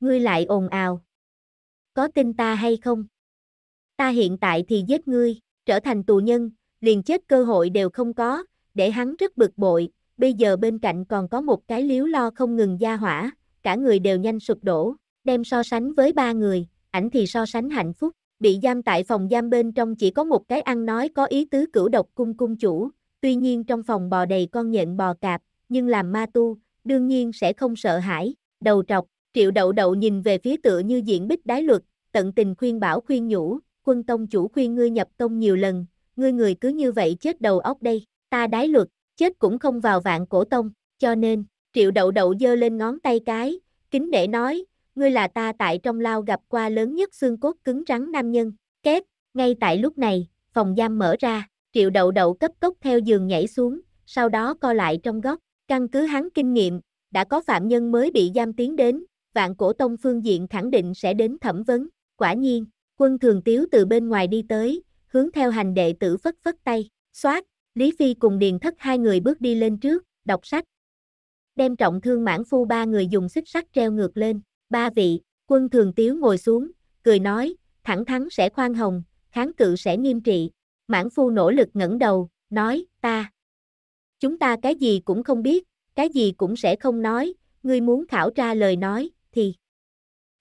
Ngươi lại ồn ào. Có tin ta hay không? Ta hiện tại thì giết ngươi, trở thành tù nhân, liền chết cơ hội đều không có, để hắn rất bực bội, bây giờ bên cạnh còn có một cái liếu lo không ngừng gia hỏa, cả người đều nhanh sụp đổ, đem so sánh với ba người, ảnh thì so sánh hạnh phúc, bị giam tại phòng giam bên trong chỉ có một cái ăn nói có ý tứ cửu độc cung cung chủ, tuy nhiên trong phòng bò đầy con nhện bò cạp, nhưng làm ma tu, đương nhiên sẽ không sợ hãi, đầu trọc, triệu đậu đậu nhìn về phía tựa như diện bích đái luật, tận tình khuyên bảo khuyên nhủ, quân tông chủ khuyên ngươi nhập tông nhiều lần, ngươi người cứ như vậy chết đầu óc đây, ta đái luật, chết cũng không vào vạn cổ tông, cho nên, triệu đậu đậu dơ lên ngón tay cái, kính để nói, ngươi là ta tại trong lao gặp qua lớn nhất xương cốt cứng rắn nam nhân, kép. ngay tại lúc này, phòng giam mở ra, triệu đậu đậu cấp tốc theo giường nhảy xuống, sau đó co lại trong góc, căn cứ hắn kinh nghiệm, đã có phạm nhân mới bị giam tiến đến, vạn cổ tông phương diện khẳng định sẽ đến thẩm vấn, quả nhiên, quân thường tiếu từ bên ngoài đi tới, hướng theo hành đệ tử phất phất tay, xoát, Lý Phi cùng Điền Thất hai người bước đi lên trước, đọc sách. Đem trọng thương mãn phu ba người dùng xích sắt treo ngược lên, ba vị, quân thường tiếu ngồi xuống, cười nói, thẳng thắn sẽ khoan hồng, kháng cự sẽ nghiêm trị. Mãn phu nỗ lực ngẩng đầu, nói, ta. Chúng ta cái gì cũng không biết, cái gì cũng sẽ không nói, ngươi muốn khảo tra lời nói, thì.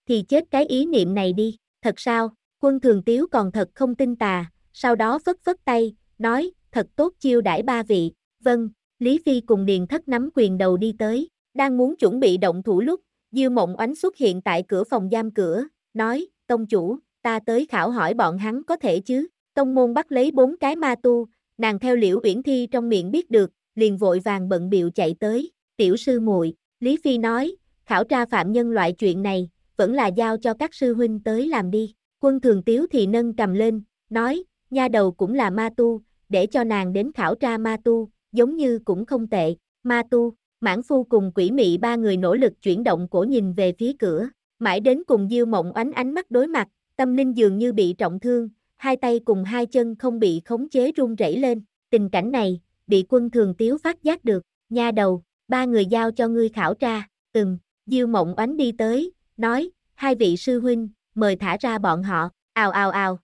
Thì chết cái ý niệm này đi, thật sao, quân thường tiếu còn thật không tin tà, sau đó phất phất tay, nói, thật tốt chiêu đãi ba vị, vâng, Lý Phi cùng Điền Thất nắm quyền đầu đi tới, đang muốn chuẩn bị động thủ lúc, dư Mộng Oánh xuất hiện tại cửa phòng giam cửa, nói, tông chủ, ta tới khảo hỏi bọn hắn có thể chứ, tông môn bắt lấy bốn cái ma tu, nàng theo liễu uyển thi trong miệng biết được, liền vội vàng bận biệu chạy tới, tiểu sư muội Lý Phi nói, khảo tra phạm nhân loại chuyện này, vẫn là giao cho các sư huynh tới làm đi, quân thường tiếu thì nâng cầm lên, nói, nha đầu cũng là ma tu, để cho nàng đến khảo tra ma tu, giống như cũng không tệ, ma tu, mãn phu cùng quỷ mị ba người nỗ lực chuyển động cổ nhìn về phía cửa, mãi đến cùng diêu mộng ánh ánh mắt đối mặt, tâm linh dường như bị trọng thương, hai tay cùng hai chân không bị khống chế run rẩy lên, tình cảnh này, bị quân thường tiếu phát giác được, nha đầu, ba người giao cho ngươi khảo tra, từng, diêu mộng ánh đi tới, nói, hai vị sư huynh, mời thả ra bọn họ, ào ào ào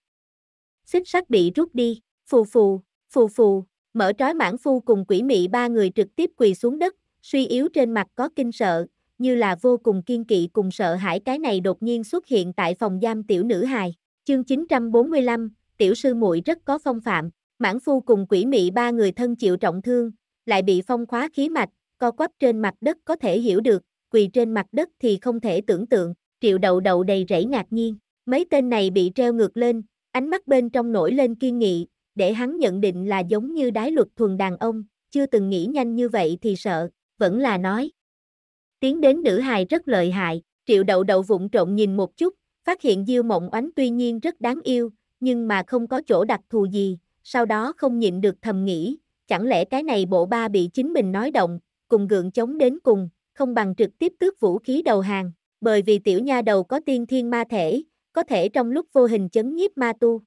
xích sắt bị rút đi, phù phù, phù phù, mở trói mãn phu cùng quỷ mị ba người trực tiếp quỳ xuống đất, suy yếu trên mặt có kinh sợ, như là vô cùng kiên kỵ cùng sợ hãi cái này đột nhiên xuất hiện tại phòng giam tiểu nữ hài. Chương 945, tiểu sư muội rất có phong phạm, mãn phu cùng quỷ mị ba người thân chịu trọng thương, lại bị phong khóa khí mạch, co quắp trên mặt đất có thể hiểu được, quỳ trên mặt đất thì không thể tưởng tượng, triệu đậu đậu đầy rẫy ngạc nhiên, mấy tên này bị treo ngược lên, Ánh mắt bên trong nổi lên kiên nghị, để hắn nhận định là giống như đái luật thuần đàn ông, chưa từng nghĩ nhanh như vậy thì sợ, vẫn là nói. Tiến đến nữ hài rất lợi hại, triệu đậu đậu vụng trộn nhìn một chút, phát hiện Diêu Mộng Oánh tuy nhiên rất đáng yêu, nhưng mà không có chỗ đặc thù gì, sau đó không nhịn được thầm nghĩ, chẳng lẽ cái này bộ ba bị chính mình nói động, cùng gượng chống đến cùng, không bằng trực tiếp tước vũ khí đầu hàng, bởi vì tiểu nha đầu có tiên thiên ma thể, có thể trong lúc vô hình chấn nhiếp ma tu.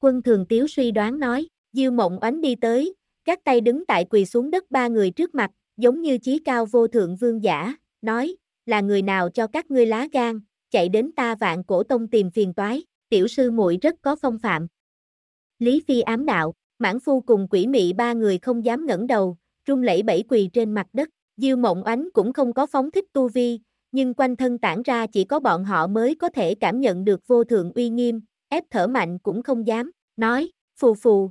Quân thường tiếu suy đoán nói, Diêu mộng oánh đi tới, các tay đứng tại quỳ xuống đất ba người trước mặt, giống như chí cao vô thượng vương giả, nói, là người nào cho các ngươi lá gan, chạy đến ta vạn cổ tông tìm phiền toái, tiểu sư muội rất có phong phạm. Lý Phi ám đạo, mãn phu cùng quỷ mị ba người không dám ngẩng đầu, trung lẩy bẩy quỳ trên mặt đất, Diêu mộng oánh cũng không có phóng thích tu vi, nhưng quanh thân tản ra chỉ có bọn họ mới có thể cảm nhận được vô thượng uy nghiêm, ép thở mạnh cũng không dám, nói, phù phù.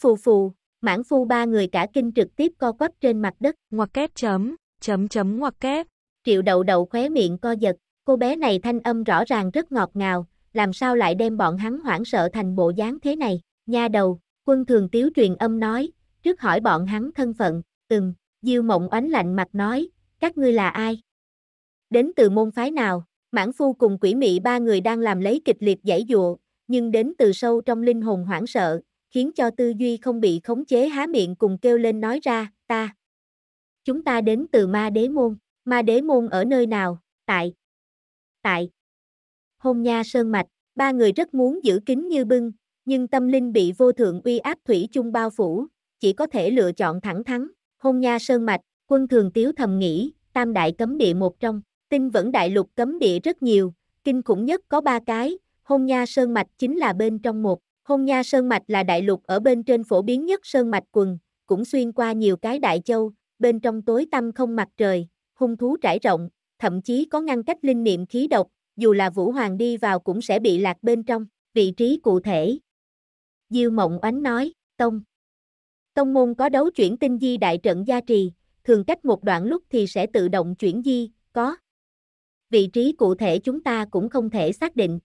Phù phù, mãn phu ba người cả kinh trực tiếp co quắp trên mặt đất, ngoặc kép chấm, chấm chấm ngoặc kép. Triệu đậu đậu khóe miệng co giật, cô bé này thanh âm rõ ràng rất ngọt ngào, làm sao lại đem bọn hắn hoảng sợ thành bộ dáng thế này, nha đầu, quân thường tiếu truyền âm nói, trước hỏi bọn hắn thân phận, từng, diêu mộng oánh lạnh mặt nói, các ngươi là ai? Đến từ môn phái nào, mãn phu cùng quỷ mị ba người đang làm lấy kịch liệt giải dụa, nhưng đến từ sâu trong linh hồn hoảng sợ, khiến cho tư duy không bị khống chế há miệng cùng kêu lên nói ra, ta. Chúng ta đến từ ma đế môn, ma đế môn ở nơi nào, tại. Tại. Hôn nha sơn mạch, ba người rất muốn giữ kín như bưng, nhưng tâm linh bị vô thượng uy áp thủy chung bao phủ, chỉ có thể lựa chọn thẳng thắng, Hôn nha sơn mạch, quân thường tiếu thầm nghĩ, tam đại cấm địa một trong, tinh vẫn đại lục cấm địa rất nhiều, kinh khủng nhất có ba cái, hôn nha sơn mạch chính là bên trong một. Hôn nha sơn mạch là đại lục ở bên trên phổ biến nhất sơn mạch quần, cũng xuyên qua nhiều cái đại châu, bên trong tối tăm không mặt trời, hung thú trải rộng, thậm chí có ngăn cách linh niệm khí độc, dù là Vũ Hoàng đi vào cũng sẽ bị lạc bên trong, vị trí cụ thể. Diêu Mộng Oánh nói, Tông. Tông môn có đấu chuyển tinh di đại trận gia trì, thường cách một đoạn lúc thì sẽ tự động chuyển di, có vị trí cụ thể chúng ta cũng không thể xác định.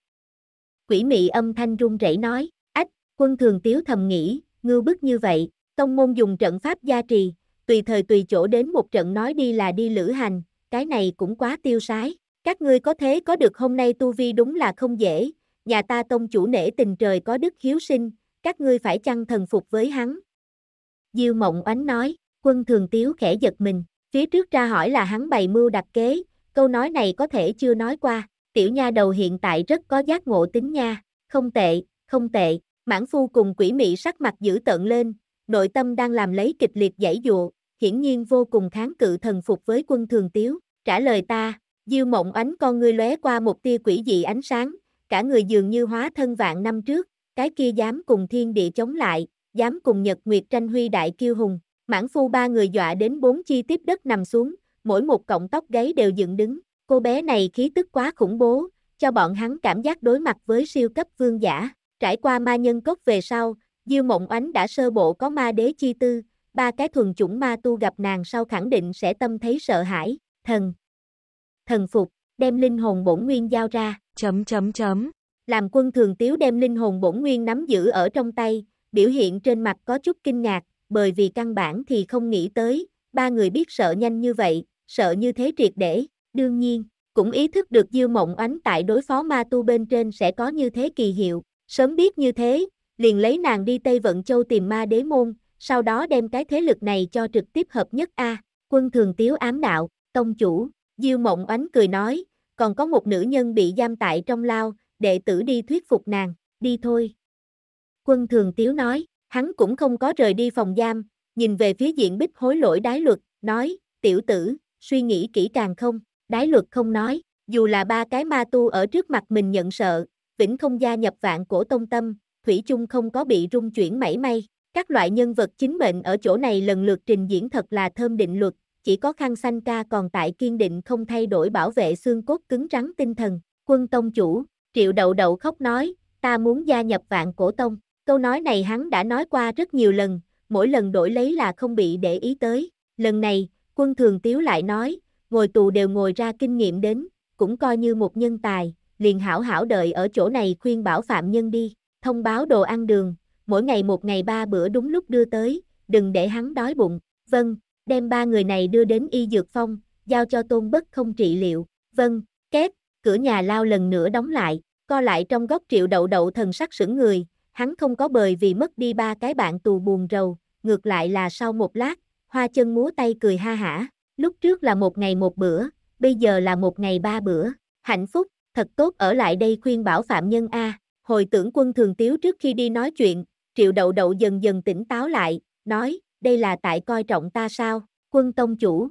Quỷ mị âm thanh run rẩy nói, ách, quân thường tiếu thầm nghĩ, ngư bức như vậy, tông môn dùng trận pháp gia trì, tùy thời tùy chỗ đến một trận nói đi là đi lữ hành, cái này cũng quá tiêu sái, các ngươi có thế có được hôm nay tu vi đúng là không dễ, nhà ta tông chủ nể tình trời có đức hiếu sinh, các ngươi phải chăng thần phục với hắn. Diêu mộng oánh nói, quân thường tiếu khẽ giật mình, phía trước ra hỏi là hắn bày mưu đặt kế, Câu nói này có thể chưa nói qua, tiểu nha đầu hiện tại rất có giác ngộ tính nha, không tệ, không tệ, mãn phu cùng quỷ mị sắc mặt dữ tợn lên, nội tâm đang làm lấy kịch liệt giải dụa, hiển nhiên vô cùng kháng cự thần phục với quân thường tiếu, trả lời ta, diêu mộng ánh con ngươi lóe qua một tia quỷ dị ánh sáng, cả người dường như hóa thân vạn năm trước, cái kia dám cùng thiên địa chống lại, dám cùng nhật nguyệt tranh huy đại kiêu hùng, mãn phu ba người dọa đến bốn chi tiếp đất nằm xuống, mỗi một cọng tóc gáy đều dựng đứng, cô bé này khí tức quá khủng bố, cho bọn hắn cảm giác đối mặt với siêu cấp vương giả. Trải qua ma nhân cốc về sau, Diêu Mộng Oánh đã sơ bộ có ma đế chi tư, ba cái thuần chủng ma tu gặp nàng sau khẳng định sẽ tâm thấy sợ hãi, thần. Thần phục, đem linh hồn bổn nguyên giao ra, chấm chấm chấm. Làm quân thường tiếu đem linh hồn bổn nguyên nắm giữ ở trong tay, biểu hiện trên mặt có chút kinh ngạc, bởi vì căn bản thì không nghĩ tới, ba người biết sợ nhanh như vậy, sợ như thế triệt để, đương nhiên, cũng ý thức được Diêu Mộng Ánh tại đối phó ma tu bên trên sẽ có như thế kỳ hiệu, sớm biết như thế, liền lấy nàng đi Tây Vận Châu tìm ma đế môn, sau đó đem cái thế lực này cho trực tiếp hợp nhất A, quân thường tiếu ám đạo, tông chủ, Diêu Mộng Ánh cười nói, còn có một nữ nhân bị giam tại trong lao, đệ tử đi thuyết phục nàng, đi thôi. Quân thường tiếu nói, hắn cũng không có rời đi phòng giam, nhìn về phía diện bích hối lỗi đái luật, nói, tiểu tử, suy nghĩ kỹ càng không, đái luật không nói, dù là ba cái ma tu ở trước mặt mình nhận sợ, vĩnh không gia nhập vạn cổ tông tâm, Thủy chung không có bị rung chuyển mảy may, các loại nhân vật chính mệnh ở chỗ này lần lượt trình diễn thật là thơm định luật, chỉ có khăn xanh ca còn tại kiên định không thay đổi bảo vệ xương cốt cứng rắn tinh thần, quân tông chủ, triệu đậu đậu khóc nói, ta muốn gia nhập vạn cổ tông, câu nói này hắn đã nói qua rất nhiều lần, mỗi lần đổi lấy là không bị để ý tới, lần này, Quân thường tiếu lại nói, ngồi tù đều ngồi ra kinh nghiệm đến, cũng coi như một nhân tài, liền hảo hảo đợi ở chỗ này khuyên bảo phạm nhân đi, thông báo đồ ăn đường, mỗi ngày một ngày ba bữa đúng lúc đưa tới, đừng để hắn đói bụng, vâng, đem ba người này đưa đến y dược phong, giao cho tôn bất không trị liệu, vâng, kép, cửa nhà lao lần nữa đóng lại, co lại trong góc triệu đậu đậu thần sắc sững người, hắn không có bời vì mất đi ba cái bạn tù buồn rầu, ngược lại là sau một lát, hoa chân múa tay cười ha hả, lúc trước là một ngày một bữa, bây giờ là một ngày ba bữa, hạnh phúc, thật tốt ở lại đây khuyên bảo phạm nhân A, hồi tưởng quân thường tiếu trước khi đi nói chuyện, triệu đậu đậu dần dần tỉnh táo lại, nói, đây là tại coi trọng ta sao, quân tông chủ.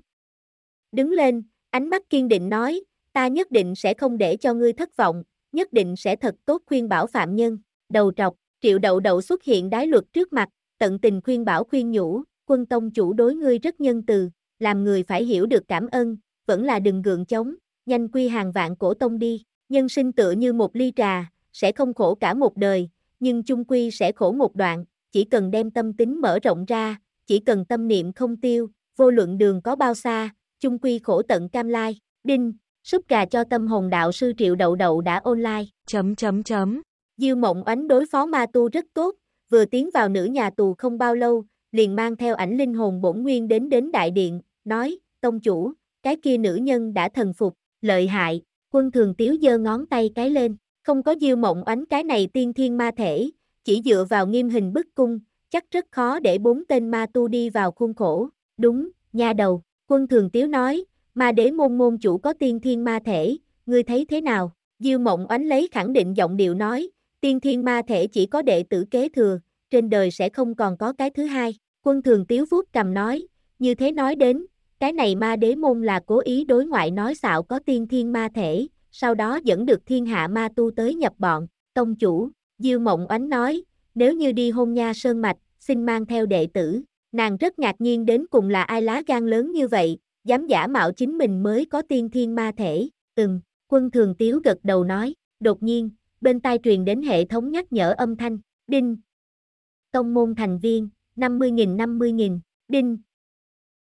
Đứng lên, ánh mắt kiên định nói, ta nhất định sẽ không để cho ngươi thất vọng, nhất định sẽ thật tốt khuyên bảo phạm nhân, đầu trọc, triệu đậu đậu xuất hiện đái luật trước mặt, tận tình khuyên bảo khuyên nhủ, quân tông chủ đối ngươi rất nhân từ, làm người phải hiểu được cảm ơn, vẫn là đừng gượng chống, nhanh quy hàng vạn cổ tông đi, nhân sinh tựa như một ly trà, sẽ không khổ cả một đời, nhưng chung quy sẽ khổ một đoạn, chỉ cần đem tâm tính mở rộng ra, chỉ cần tâm niệm không tiêu, vô luận đường có bao xa, chung quy khổ tận cam lai, đinh, súp gà cho tâm hồn đạo sư triệu đậu đậu đã online, chấm chấm chấm. Diêu mộng Ánh đối phó ma tu rất tốt, vừa tiến vào nữ nhà tù không bao lâu, liền mang theo ảnh linh hồn bổn nguyên đến đến đại điện, nói, tông chủ, cái kia nữ nhân đã thần phục, lợi hại, quân thường tiếu giơ ngón tay cái lên, không có diêu mộng ánh cái này tiên thiên ma thể, chỉ dựa vào nghiêm hình bức cung, chắc rất khó để bốn tên ma tu đi vào khuôn khổ, đúng, nha đầu, quân thường tiếu nói, ma đế môn môn chủ có tiên thiên ma thể, ngươi thấy thế nào, diêu mộng ánh lấy khẳng định giọng điệu nói, tiên thiên ma thể chỉ có đệ tử kế thừa, trên đời sẽ không còn có cái thứ hai. Quân thường tiếu vuốt cầm nói, như thế nói đến, cái này ma đế môn là cố ý đối ngoại nói xạo có tiên thiên ma thể, sau đó dẫn được thiên hạ ma tu tới nhập bọn, tông chủ, Diêu Mộng Oánh nói, nếu như đi hôn nha sơn mạch, xin mang theo đệ tử, nàng rất ngạc nhiên đến cùng là ai lá gan lớn như vậy, dám giả mạo chính mình mới có tiên thiên ma thể, ừm, quân thường tiếu gật đầu nói, đột nhiên, bên tai truyền đến hệ thống nhắc nhở âm thanh, đinh, Tông môn thành viên, 50.000 50.000, đinh.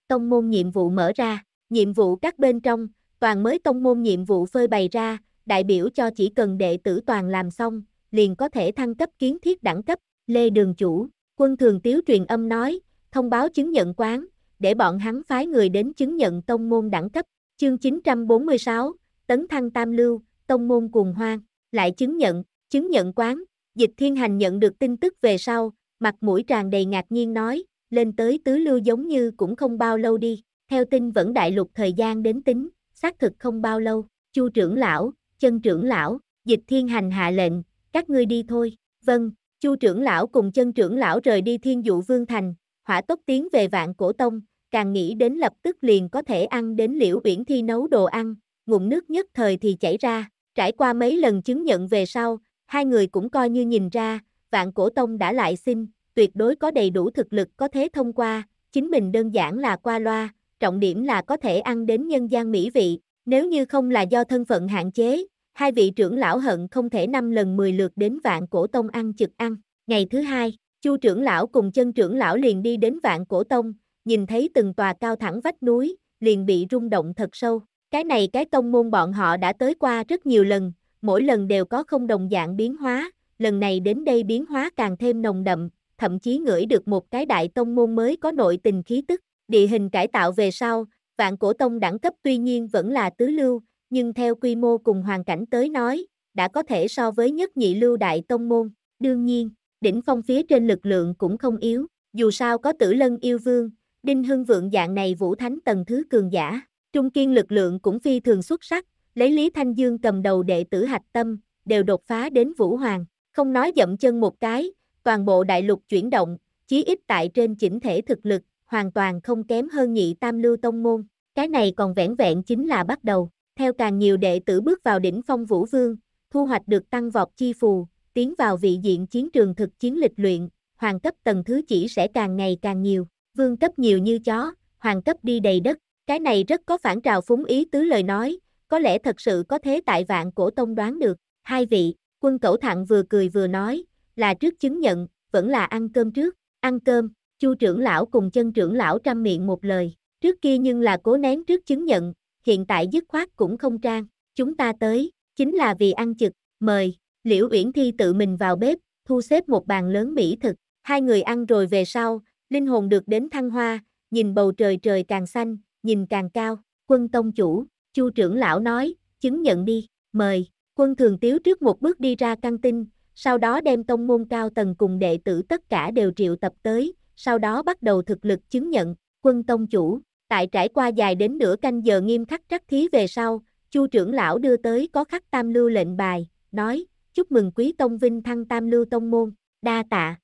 Tông môn nhiệm vụ mở ra, nhiệm vụ các bên trong, toàn mới tông môn nhiệm vụ phơi bày ra, đại biểu cho chỉ cần đệ tử toàn làm xong, liền có thể thăng cấp kiến thiết đẳng cấp, Lê Đường Chủ, quân thường tiếu truyền âm nói, thông báo chứng nhận quán, để bọn hắn phái người đến chứng nhận tông môn đẳng cấp, chương 946, tấn thăng tam lưu, tông môn cùng hoang, lại chứng nhận, chứng nhận quán, dịch thiên hành nhận được tin tức về sau, mặt mũi tràn đầy ngạc nhiên nói, lên tới tứ lưu giống như cũng không bao lâu đi, theo tin vẫn đại lục thời gian đến tính, xác thực không bao lâu, chu trưởng lão, chân trưởng lão, dịch thiên hành hạ lệnh, các ngươi đi thôi, vâng, chu trưởng lão cùng chân trưởng lão rời đi thiên dụ vương thành, hỏa tốc tiến về vạn cổ tông, càng nghĩ đến lập tức liền có thể ăn đến liễu uyển thi nấu đồ ăn, ngụm nước nhất thời thì chảy ra, trải qua mấy lần chứng nhận về sau, hai người cũng coi như nhìn ra, vạn cổ tông đã lại xin, tuyệt đối có đầy đủ thực lực có thế thông qua, chính mình đơn giản là qua loa, trọng điểm là có thể ăn đến nhân gian mỹ vị, nếu như không là do thân phận hạn chế, hai vị trưởng lão hận không thể năm lần 10 lượt đến vạn cổ tông ăn trực ăn. Ngày thứ hai, Chu trưởng lão cùng chân trưởng lão liền đi đến vạn cổ tông, nhìn thấy từng tòa cao thẳng vách núi, liền bị rung động thật sâu. Cái này cái tông môn bọn họ đã tới qua rất nhiều lần, mỗi lần đều có không đồng dạng biến hóa, lần này đến đây biến hóa càng thêm nồng đậm, thậm chí ngửi được một cái đại tông môn mới có nội tình khí tức, địa hình cải tạo về sau, vạn cổ tông đẳng cấp tuy nhiên vẫn là tứ lưu, nhưng theo quy mô cùng hoàn cảnh tới nói, đã có thể so với nhất nhị lưu đại tông môn, đương nhiên, đỉnh phong phía trên lực lượng cũng không yếu, dù sao có tử lân yêu vương, đinh hưng vượng dạng này vũ thánh tầng thứ cường giả, trung kiên lực lượng cũng phi thường xuất sắc, lấy Lý Thanh Dương cầm đầu đệ tử hạch tâm, đều đột phá đến Vũ Hoàng. Không nói dậm chân một cái, toàn bộ đại lục chuyển động, chí ít tại trên chỉnh thể thực lực, hoàn toàn không kém hơn nhị tam lưu tông môn. Cái này còn vẻn vẹn chính là bắt đầu. Theo càng nhiều đệ tử bước vào đỉnh phong vũ vương, thu hoạch được tăng vọt chi phù, tiến vào vị diện chiến trường thực chiến lịch luyện, hoàng cấp tầng thứ chỉ sẽ càng ngày càng nhiều, vương cấp nhiều như chó, hoàng cấp đi đầy đất. Cái này rất có phản trào phúng ý tứ lời nói, có lẽ thật sự có thế tại vạn cổ tông đoán được. Hai vị, Quân cẩu thẳng vừa cười vừa nói, là trước chứng nhận, vẫn là ăn cơm trước, ăn cơm, chu trưởng lão cùng chân trưởng lão trăm miệng một lời, trước kia nhưng là cố nén trước chứng nhận, hiện tại dứt khoát cũng không trang, chúng ta tới, chính là vì ăn trực mời, liễu uyển thi tự mình vào bếp, thu xếp một bàn lớn mỹ thực, hai người ăn rồi về sau, linh hồn được đến thăng hoa, nhìn bầu trời trời càng xanh, nhìn càng cao, quân tông chủ, chu trưởng lão nói, chứng nhận đi, mời, Quân Thường Tiếu trước một bước đi ra căng tin, sau đó đem tông môn cao tầng cùng đệ tử tất cả đều triệu tập tới, sau đó bắt đầu thực lực chứng nhận, quân tông chủ, tại trải qua dài đến nửa canh giờ nghiêm khắc trắc thí về sau, Chu trưởng lão đưa tới có khắc tam lưu lệnh bài, nói, chúc mừng quý tông vinh thăng tam lưu tông môn, đa tạ.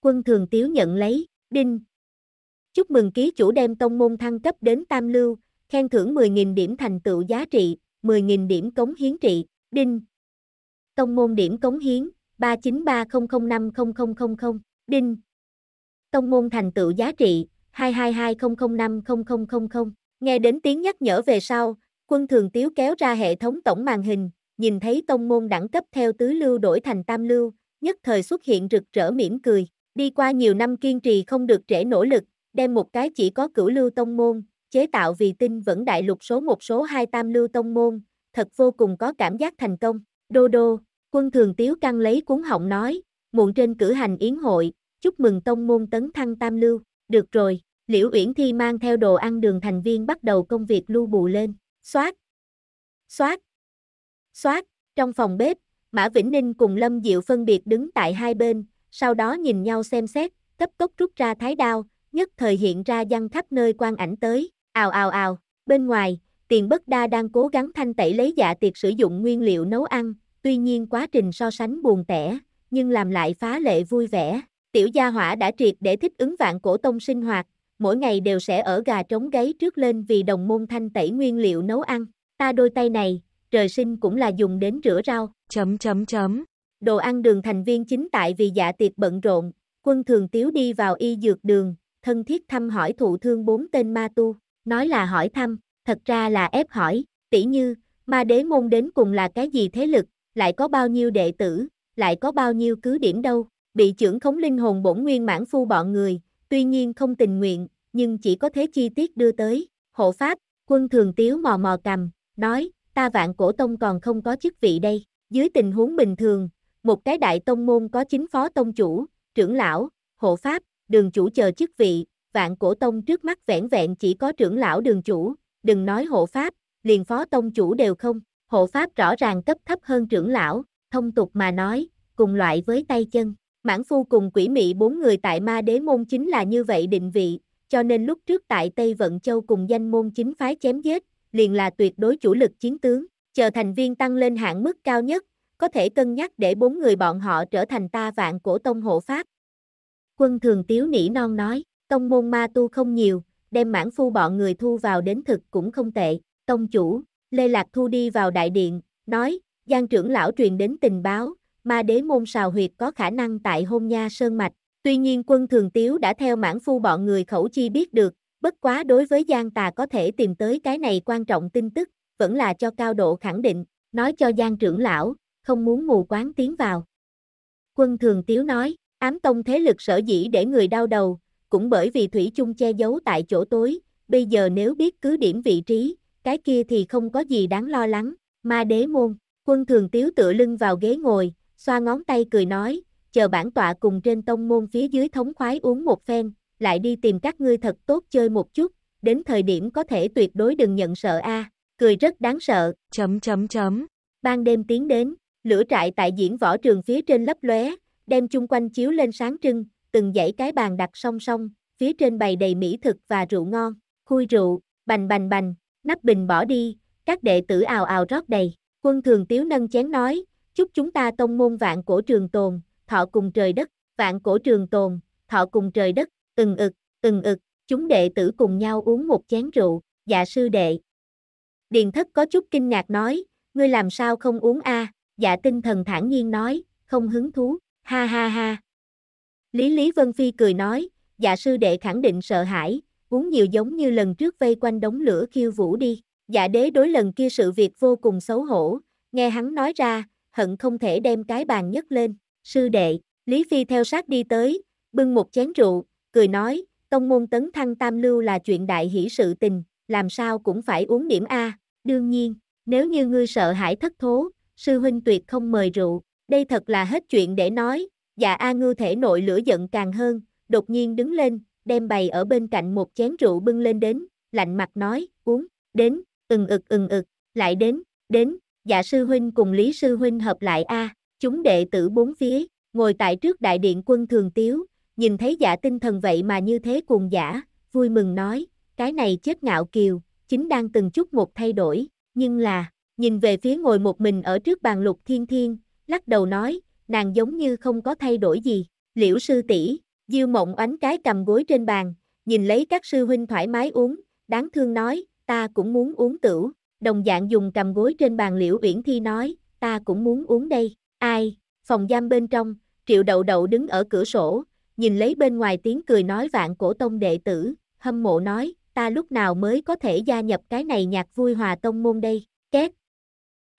Quân thường tiếu nhận lấy, đinh. Chúc mừng ký chủ đem tông môn thăng cấp đến tam lưu, khen thưởng 10.000 điểm thành tựu giá trị, 10.000 điểm cống hiến trị, Đinh. Tông môn điểm cống hiến 39300500000. Đinh. Tông môn thành tựu giá trị 22220050000. Nghe đến tiếng nhắc nhở về sau, quân thường tiếu kéo ra hệ thống tổng màn hình, nhìn thấy tông môn đẳng cấp theo tứ lưu đổi thành tam lưu, nhất thời xuất hiện rực rỡ mỉm cười. Đi qua nhiều năm kiên trì không được trễ nỗ lực, đem một cái chỉ có cửu lưu tông môn, chế tạo vì tinh vẫn đại lục số một số hai tam lưu tông môn, thật vô cùng có cảm giác thành công. Đô đô, quân thường tiếu căng lấy cuốn họng nói, muộn trên cử hành yến hội, chúc mừng tông môn tấn thăng tam lưu, được rồi, Liễu Uyển Thi mang theo đồ ăn đường thành viên bắt đầu công việc lưu bù lên, xoát, xoát, xoát, trong phòng bếp, Mã Vĩnh Ninh cùng Lâm Diệu phân biệt đứng tại hai bên, sau đó nhìn nhau xem xét, cấp tốc rút ra thái đao, nhất thời hiện ra dăng khắp nơi quan ảnh tới, ào ào ào, bên ngoài, tiền bất đa đang cố gắng thanh tẩy lấy dạ tiệc sử dụng nguyên liệu nấu ăn, tuy nhiên quá trình so sánh buồn tẻ, nhưng làm lại phá lệ vui vẻ. Tiểu gia hỏa đã triệt để thích ứng vạn cổ tông sinh hoạt, mỗi ngày đều sẽ ở gà trống gáy trước lên vì đồng môn thanh tẩy nguyên liệu nấu ăn. Ta đôi tay này, trời sinh cũng là dùng đến rửa rau. Chấm chấm chấm. Đồ ăn đường thành viên chính tại vì dạ tiệc bận rộn, quân thường tiếu đi vào y dược đường, thân thiết thăm hỏi thụ thương bốn tên ma tu, nói là hỏi thăm, thật ra là ép hỏi, tỷ như, ma đế môn đến cùng là cái gì thế lực, lại có bao nhiêu đệ tử, lại có bao nhiêu cứ điểm đâu, bị trưởng khống linh hồn bổn nguyên mãn phu bọn người, tuy nhiên không tình nguyện, nhưng chỉ có thế chi tiết đưa tới, hộ pháp, quân thường tiếu mò mò cầm, nói, ta vạn cổ tông còn không có chức vị đây, dưới tình huống bình thường, một cái đại tông môn có chính phó tông chủ, trưởng lão, hộ pháp, đường chủ chờ chức vị, vạn cổ tông trước mắt vẻn vẹn chỉ có trưởng lão đường chủ, đừng nói hộ pháp, liền phó tông chủ đều không, hộ pháp rõ ràng cấp thấp hơn trưởng lão, thông tục mà nói, cùng loại với tay chân. Mãn Phu cùng quỷ mị bốn người tại ma đế môn chính là như vậy định vị, cho nên lúc trước tại Tây Vận Châu cùng danh môn chính phái chém giết, liền là tuyệt đối chủ lực chiến tướng, chờ thành viên tăng lên hạng mức cao nhất, có thể cân nhắc để bốn người bọn họ trở thành ta vạn cổ tông hộ pháp. Quân thường tiếu nỉ non nói, tông môn ma tu không nhiều, đem mãn phu bọn người thu vào đến thực cũng không tệ, tông chủ, Lê Lạc Thu đi vào đại điện, nói, Giang trưởng lão truyền đến tình báo, ma đế môn xào huyệt có khả năng tại hôn nha sơn mạch, tuy nhiên quân thường tiếu đã theo mãn phu bọn người khẩu chi biết được, bất quá đối với Giang tà có thể tìm tới cái này quan trọng tin tức, vẫn là cho cao độ khẳng định, nói cho Giang trưởng lão, không muốn mù quáng tiến vào. Quân thường tiếu nói, ám tông thế lực sở dĩ để người đau đầu, cũng bởi vì Thủy chung che giấu tại chỗ tối, bây giờ nếu biết cứ điểm vị trí, cái kia thì không có gì đáng lo lắng, ma đế môn, quân thường tiếu tựa lưng vào ghế ngồi, xoa ngón tay cười nói, chờ bản tọa cùng trên tông môn phía dưới thống khoái uống một phen, lại đi tìm các ngươi thật tốt chơi một chút, đến thời điểm có thể tuyệt đối đừng nhận sợ a cười rất đáng sợ, chấm chấm chấm, ban đêm tiến đến, lửa trại tại diễn võ trường phía trên lấp lóe, đem chung quanh chiếu lên sáng trưng, từng dãy cái bàn đặt song song, phía trên bày đầy mỹ thực và rượu ngon, khui rượu, bành bành bành, nắp bình bỏ đi, các đệ tử ào ào rót đầy. Quân thường tiếu nâng chén nói, chúc chúng ta tông môn vạn cổ trường tồn, thọ cùng trời đất, vạn cổ trường tồn, thọ cùng trời đất, từng ực, từng ực, chúng đệ tử cùng nhau uống một chén rượu, dạ sư đệ. Điền thất có chút kinh ngạc nói, ngươi làm sao không uống a? À? dạ tinh thần thản nhiên nói, không hứng thú, ha ha ha, Lý Lý Vân Phi cười nói, giả dạ sư đệ khẳng định sợ hãi, uống nhiều giống như lần trước vây quanh đống lửa khiêu vũ đi. Dạ đế đối lần kia sự việc vô cùng xấu hổ, nghe hắn nói ra, hận không thể đem cái bàn nhấc lên. Sư đệ, Lý Phi theo sát đi tới, bưng một chén rượu, cười nói, tông môn tấn thăng tam lưu là chuyện đại hỷ sự tình, làm sao cũng phải uống điểm A. Đương nhiên, nếu như ngươi sợ hãi thất thố, sư huynh tuyệt không mời rượu, đây thật là hết chuyện để nói, Dạ A Ngư thể nội lửa giận càng hơn, đột nhiên đứng lên, đem bày ở bên cạnh một chén rượu bưng lên đến, lạnh mặt nói, uống, đến, ừng ực ừng ực, lại đến, đến, dạ sư huynh cùng Lý sư huynh hợp lại A, chúng đệ tử bốn phía, ngồi tại trước đại điện quân thường tiếu, nhìn thấy dạ tinh thần vậy mà như thế cuồng giả, vui mừng nói, cái này chết ngạo kiều, chính đang từng chút một thay đổi, nhưng là, nhìn về phía ngồi một mình ở trước bàn lục thiên thiên, lắc đầu nói, nàng giống như không có thay đổi gì, liễu sư tỷ diêu mộng oánh cái cầm gối trên bàn, nhìn lấy các sư huynh thoải mái uống, đáng thương nói, ta cũng muốn uống tửu, đồng dạng dùng cầm gối trên bàn liễu uyển thi nói, ta cũng muốn uống đây, ai, phòng giam bên trong, triệu đậu đậu đứng ở cửa sổ, nhìn lấy bên ngoài tiếng cười nói vạn cổ tông đệ tử, hâm mộ nói, ta lúc nào mới có thể gia nhập cái này nhạc vui hòa tông môn đây, két.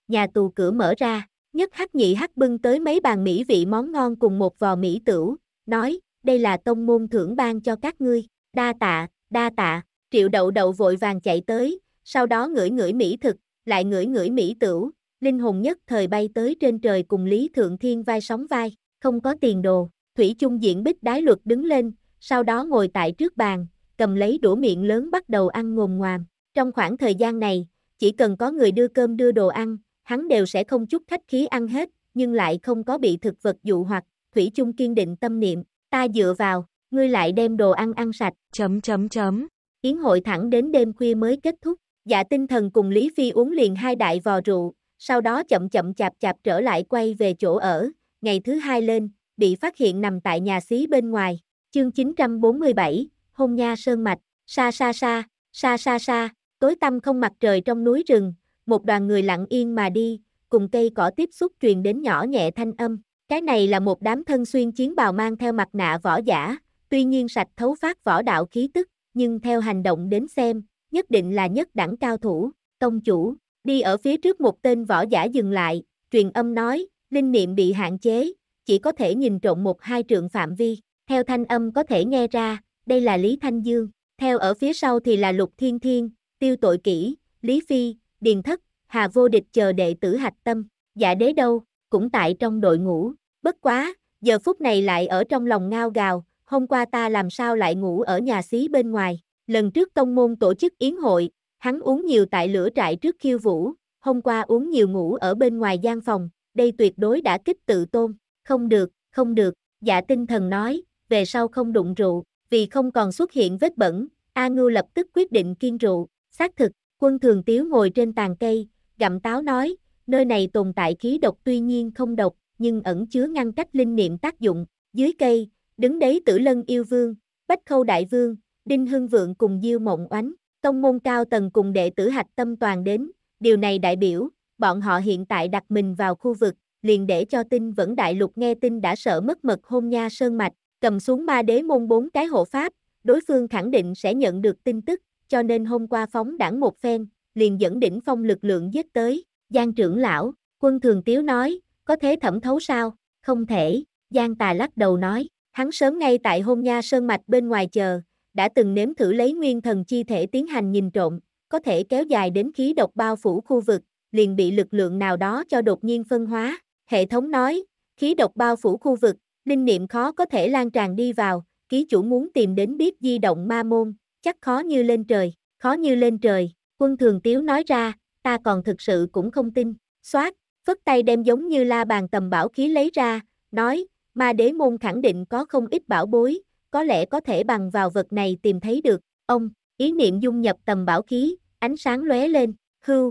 Nhà tù cửa mở ra, Nhất hắc nhị hắc bưng tới mấy bàn mỹ vị món ngon cùng một vò mỹ tửu, nói, đây là tông môn thưởng ban cho các ngươi, đa tạ, đa tạ, triệu đậu đậu vội vàng chạy tới, sau đó ngửi ngửi mỹ thực, lại ngửi ngửi mỹ tửu, linh hồn nhất thời bay tới trên trời cùng Lý Thượng Thiên vai sóng vai, không có tiền đồ, Thủy chung diện bích đái luật đứng lên, sau đó ngồi tại trước bàn, cầm lấy đũa miệng lớn bắt đầu ăn ngồm ngoàm, trong khoảng thời gian này, chỉ cần có người đưa cơm đưa đồ ăn, hắn đều sẽ không chút khách khí ăn hết, nhưng lại không có bị thực vật dụ hoặc, Thủy chung kiên định tâm niệm, ta dựa vào, ngươi lại đem đồ ăn ăn sạch, chấm chấm chấm. Yến hội thẳng đến đêm khuya mới kết thúc, dạ tinh thần cùng Lý Phi uống liền hai đại vò rượu, sau đó chậm chậm chạp chạp trở lại quay về chỗ ở, ngày thứ hai lên, bị phát hiện nằm tại nhà xí bên ngoài, chương 947, hôn nha sơn mạch, xa xa xa, xa xa xa, tối tăm không mặt trời trong núi rừng, một đoàn người lặng yên mà đi, cùng cây cỏ tiếp xúc truyền đến nhỏ nhẹ thanh âm. Cái này là một đám thân xuyên chiến bào mang theo mặt nạ võ giả, tuy nhiên sạch thấu phát võ đạo khí tức, nhưng theo hành động đến xem, nhất định là nhất đẳng cao thủ, tông chủ, đi ở phía trước một tên võ giả dừng lại, truyền âm nói, linh niệm bị hạn chế, chỉ có thể nhìn trộn một hai trượng phạm vi, theo thanh âm có thể nghe ra, đây là Lý Thanh Dương, theo ở phía sau thì là Lục Thiên Thiên, Tiêu Tội kỹ, Lý Phi, điền thất, hà vô địch chờ đệ tử hạch tâm, dạ đế đâu, cũng tại trong đội ngũ, bất quá, giờ phút này lại ở trong lòng ngao gào, hôm qua ta làm sao lại ngủ ở nhà xí bên ngoài, lần trước tông môn tổ chức yến hội, hắn uống nhiều tại lửa trại trước khiêu vũ, hôm qua uống nhiều ngủ ở bên ngoài gian phòng, đây tuyệt đối đã kích tự tôn, không được, không được, dạ tinh thần nói, về sau không đụng rượu, vì không còn xuất hiện vết bẩn, A Ngưu lập tức quyết định kiên rượu, xác thực, Quân thường tiếu ngồi trên tàn cây, gặm táo nói, nơi này tồn tại khí độc tuy nhiên không độc, nhưng ẩn chứa ngăn cách linh niệm tác dụng. Dưới cây, đứng đấy tử lân yêu vương, bách khâu đại vương, đinh hưng vượng cùng diêu mộng oánh, tông môn cao tầng cùng đệ tử hạch tâm toàn đến. Điều này đại biểu, bọn họ hiện tại đặt mình vào khu vực, liền để cho tin vẫn đại lục nghe tin đã sợ mất mật hôn nha sơn mạch, cầm xuống ma đế môn bốn cái hộ pháp, đối phương khẳng định sẽ nhận được tin tức, cho nên hôm qua phóng đảng một phen, liền dẫn đỉnh phong lực lượng giết tới, Giang trưởng lão, quân thường tiếu nói, có thế thẩm thấu sao, không thể, Giang tà lắc đầu nói, hắn sớm ngay tại hôn nha sơn mạch bên ngoài chờ, đã từng nếm thử lấy nguyên thần chi thể tiến hành nhìn trộm, có thể kéo dài đến khí độc bao phủ khu vực, liền bị lực lượng nào đó cho đột nhiên phân hóa, hệ thống nói, khí độc bao phủ khu vực, linh niệm khó có thể lan tràn đi vào, ký chủ muốn tìm đến biết di động ma môn, chắc khó như lên trời, khó như lên trời, quân thường tiếu nói ra, ta còn thực sự cũng không tin, xoát, phất tay đem giống như la bàn tầm bảo khí lấy ra, nói, ma đế môn khẳng định có không ít bảo bối, có lẽ có thể bằng vào vật này tìm thấy được, ông, ý niệm dung nhập tầm bảo khí, ánh sáng lóe lên, hưu,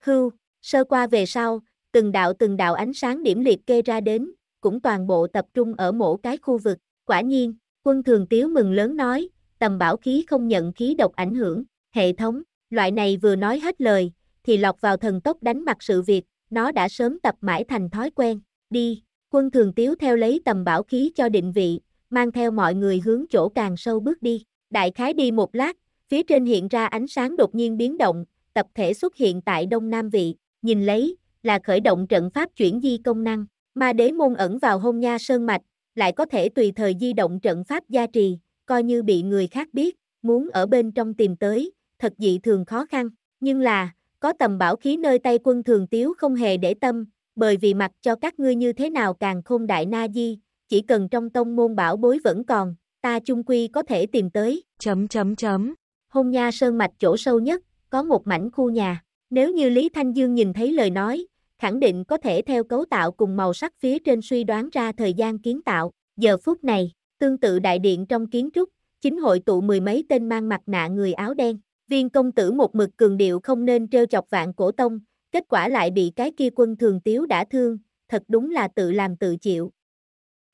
hưu, sơ qua về sau, từng đạo từng đạo ánh sáng điểm liệt kê ra đến, cũng toàn bộ tập trung ở mỗi cái khu vực, quả nhiên, quân thường tiếu mừng lớn nói, tầm bảo khí không nhận khí độc ảnh hưởng, hệ thống, loại này vừa nói hết lời, thì lọt vào thần tốc đánh mặt sự việc, nó đã sớm tập mãi thành thói quen, đi, quân thường tiếu theo lấy tầm bảo khí cho định vị, mang theo mọi người hướng chỗ càng sâu bước đi, đại khái đi một lát, phía trên hiện ra ánh sáng đột nhiên biến động, tập thể xuất hiện tại Đông Nam Vị, nhìn lấy, là khởi động trận pháp chuyển di công năng, ma đế môn ẩn vào hôn nha sơn mạch, lại có thể tùy thời di động trận pháp gia trì, coi như bị người khác biết, muốn ở bên trong tìm tới, thật dị thường khó khăn, nhưng là, có tầm bảo khí nơi tay quân thường tiếu không hề để tâm, bởi vì mặc cho các ngươi như thế nào càng không đại na di, chỉ cần trong tông môn bảo bối vẫn còn, ta chung quy có thể tìm tới. Chấm chấm chấm. Hôn nha sơn mạch chỗ sâu nhất, có một mảnh khu nhà, nếu như Lý Thanh Dương nhìn thấy lời nói, khẳng định có thể theo cấu tạo cùng màu sắc phía trên suy đoán ra thời gian kiến tạo, giờ phút này, Tương tự đại điện trong kiến trúc, chính hội tụ mười mấy tên mang mặt nạ người áo đen. Viên công tử một mực cường điệu không nên trêu chọc vạn cổ tông, kết quả lại bị cái kia quân thường tiếu đã thương, thật đúng là tự làm tự chịu.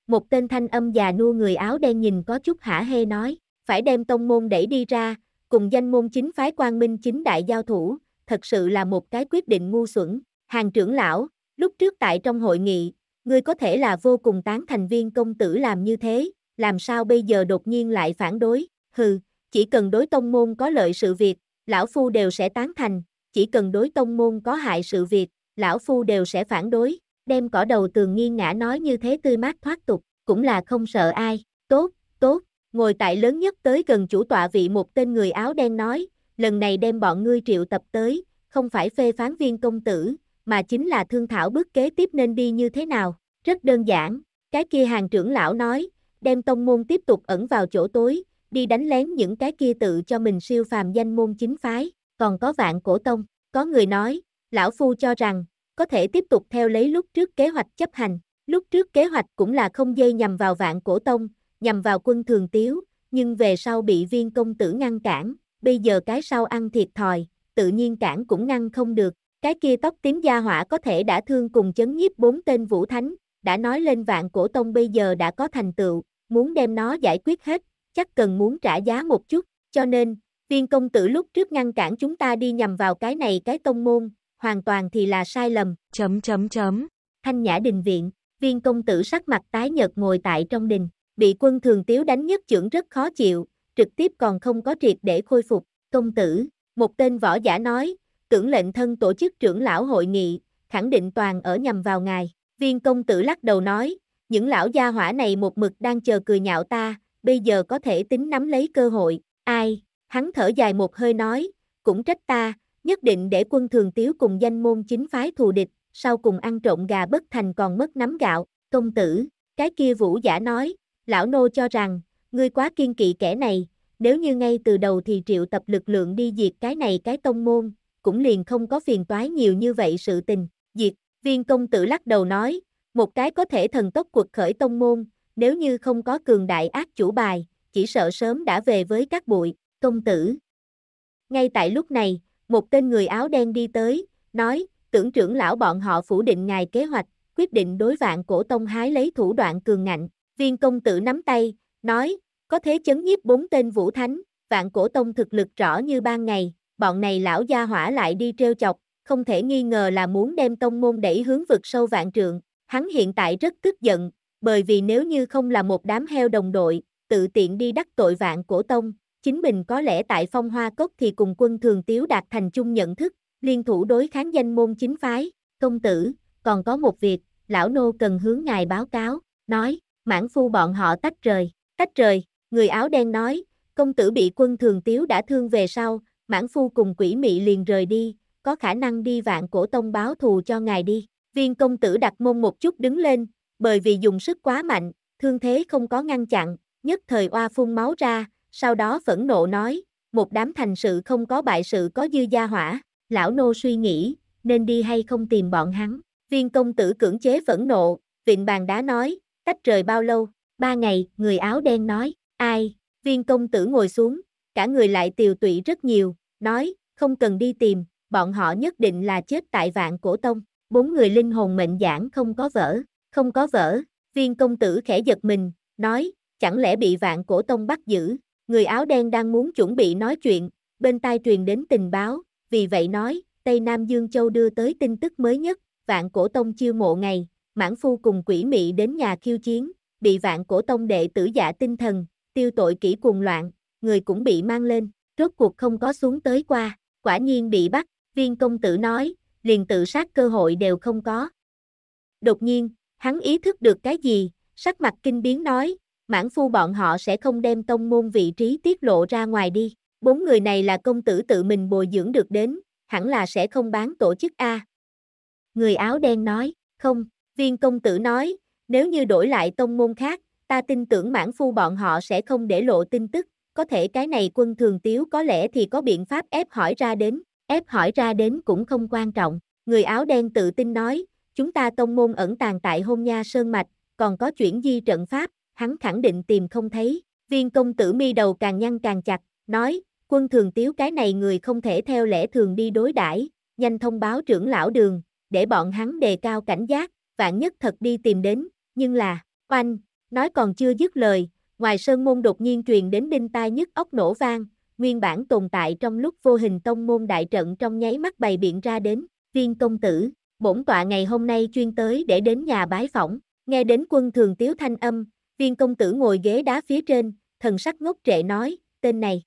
Một tên thanh âm già nua người áo đen nhìn có chút hả hê nói, phải đem tông môn đẩy đi ra, cùng danh môn chính phái quang minh chính đại giao thủ, thật sự là một cái quyết định ngu xuẩn. Hàng trưởng lão, lúc trước tại trong hội nghị, ngươi có thể là vô cùng tán thành viên công tử làm như thế, làm sao bây giờ đột nhiên lại phản đối, hừ, chỉ cần đối tông môn có lợi sự việc, lão phu đều sẽ tán thành, chỉ cần đối tông môn có hại sự việc, lão phu đều sẽ phản đối, đem cỏ đầu tường nghiêng ngã nói như thế tươi mát thoát tục, cũng là không sợ ai, tốt, tốt, ngồi tại lớn nhất tới gần chủ tọa vị một tên người áo đen nói, lần này đem bọn ngươi triệu tập tới, không phải phê phán viên công tử, mà chính là thương thảo bước kế tiếp nên đi như thế nào, rất đơn giản, cái kia hàng trưởng lão nói, đem tông môn tiếp tục ẩn vào chỗ tối, đi đánh lén những cái kia tự cho mình siêu phàm danh môn chính phái, còn có vạn cổ tông, có người nói, lão phu cho rằng, có thể tiếp tục theo lấy lúc trước kế hoạch chấp hành, lúc trước kế hoạch cũng là không dây nhằm vào vạn cổ tông, nhằm vào quân thường tiếu, nhưng về sau bị viên công tử ngăn cản, bây giờ cái sau ăn thiệt thòi, tự nhiên cản cũng ngăn không được, cái kia tóc tím gia hỏa có thể đã thương cùng chấn nhiếp bốn tên vũ thánh, đã nói lên vạn cổ tông bây giờ đã có thành tựu, muốn đem nó giải quyết hết, chắc cần muốn trả giá một chút, cho nên, viên công tử lúc trước ngăn cản chúng ta đi nhằm vào cái này cái tông môn, hoàn toàn thì là sai lầm. Chấm chấm chấm. Thanh nhã đình viện, viên công tử sắc mặt tái nhợt ngồi tại trong đình, bị quân thường tiếu đánh nhất trưởng rất khó chịu, trực tiếp còn không có triệt để khôi phục. Công tử, một tên võ giả nói, tưởng lệnh thân tổ chức trưởng lão hội nghị, khẳng định toàn ở nhằm vào ngài. Viên công tử lắc đầu nói, những lão gia hỏa này một mực đang chờ cười nhạo ta, bây giờ có thể tính nắm lấy cơ hội, ai, hắn thở dài một hơi nói, cũng trách ta, nhất định để quân thường tiếu cùng danh môn chính phái thù địch, sau cùng ăn trộm gà bất thành còn mất nắm gạo, công tử, cái kia vũ giả nói, lão nô cho rằng, ngươi quá kiên kỵ kẻ này, nếu như ngay từ đầu thì triệu tập lực lượng đi diệt cái này cái tông môn, cũng liền không có phiền toái nhiều như vậy sự tình, diệt, viên công tử lắc đầu nói, một cái có thể thần tốc cuộc khởi tông môn, nếu như không có cường đại ác chủ bài, chỉ sợ sớm đã về với các bụi, công tử. Ngay tại lúc này, một tên người áo đen đi tới, nói, tưởng trưởng lão bọn họ phủ định ngài kế hoạch, quyết định đối vạn cổ tông hái lấy thủ đoạn cường ngạnh. Viên công tử nắm tay, nói, có thế chấn nhiếp bốn tên vũ thánh, vạn cổ tông thực lực rõ như ban ngày, bọn này lão gia hỏa lại đi treo chọc, không thể nghi ngờ là muốn đem tông môn đẩy hướng vực sâu vạn trượng, Hắn hiện tại rất tức giận, bởi vì nếu như không là một đám heo đồng đội, tự tiện đi đắc tội vạn cổ tông, chính mình có lẽ tại phong hoa cốc thì cùng quân thường tiếu đạt thành chung nhận thức, liên thủ đối kháng danh môn chính phái, công tử, còn có một việc, lão nô cần hướng ngài báo cáo, nói, mãn phu bọn họ tách rời, tách rời, người áo đen nói, công tử bị quân thường tiếu đã thương về sau, mãn phu cùng quỷ mị liền rời đi, có khả năng đi vạn cổ tông báo thù cho ngài đi, Viên công tử đặt mông một chút đứng lên, bởi vì dùng sức quá mạnh, thương thế không có ngăn chặn, nhất thời oa phun máu ra, sau đó phẫn nộ nói, một đám thành sự không có bại sự có dư gia hỏa, lão nô suy nghĩ, nên đi hay không tìm bọn hắn. Viên công tử cưỡng chế phẫn nộ, vịnh bàn đá nói, tách rời bao lâu, ba ngày, người áo đen nói, ai, viên công tử ngồi xuống, cả người lại tiều tụy rất nhiều, nói, không cần đi tìm, bọn họ nhất định là chết tại vạn cổ tông bốn người linh hồn mệnh giảng không có vỡ, không có vỡ, viên công tử khẽ giật mình, nói, chẳng lẽ bị vạn cổ tông bắt giữ, người áo đen đang muốn chuẩn bị nói chuyện, bên tai truyền đến tình báo, vì vậy nói, Tây Nam Dương Châu đưa tới tin tức mới nhất, vạn cổ tông chiêu mộ ngày, mãn phu cùng quỷ mị đến nhà khiêu chiến, bị vạn cổ tông đệ tử giả dạ tinh thần, tiêu tội kỹ cuồng loạn, người cũng bị mang lên, rốt cuộc không có xuống tới qua, quả nhiên bị bắt, viên công tử nói, liền tự sát cơ hội đều không có. Đột nhiên, hắn ý thức được cái gì, sắc mặt kinh biến nói, mãn phu bọn họ sẽ không đem tông môn vị trí tiết lộ ra ngoài đi. Bốn người này là công tử tự mình bồi dưỡng được đến, hẳn là sẽ không bán tổ chức A. Người áo đen nói, không, viên công tử nói, nếu như đổi lại tông môn khác, ta tin tưởng mãn phu bọn họ sẽ không để lộ tin tức, có thể cái này quân thường tiếu có lẽ thì có biện pháp ép hỏi ra đến ép hỏi ra đến cũng không quan trọng. Người áo đen tự tin nói, chúng ta tông môn ẩn tàng tại hôn nha sơn mạch, còn có chuyển di trận pháp, hắn khẳng định tìm không thấy. Viên công tử mi đầu càng nhăn càng chặt, nói, quân thường tiếu cái này người không thể theo lẽ thường đi đối đãi nhanh thông báo trưởng lão đường, để bọn hắn đề cao cảnh giác, vạn nhất thật đi tìm đến, nhưng là, oanh, nói còn chưa dứt lời, ngoài sơn môn đột nhiên truyền đến đinh tai nhất ốc nổ vang, nguyên bản tồn tại trong lúc vô hình tông môn đại trận trong nháy mắt bày biện ra đến, viên công tử, bổn tọa ngày hôm nay chuyên tới để đến nhà bái phỏng, nghe đến quân thường tiếu thanh âm, viên công tử ngồi ghế đá phía trên, thần sắc ngốc trệ nói, tên này.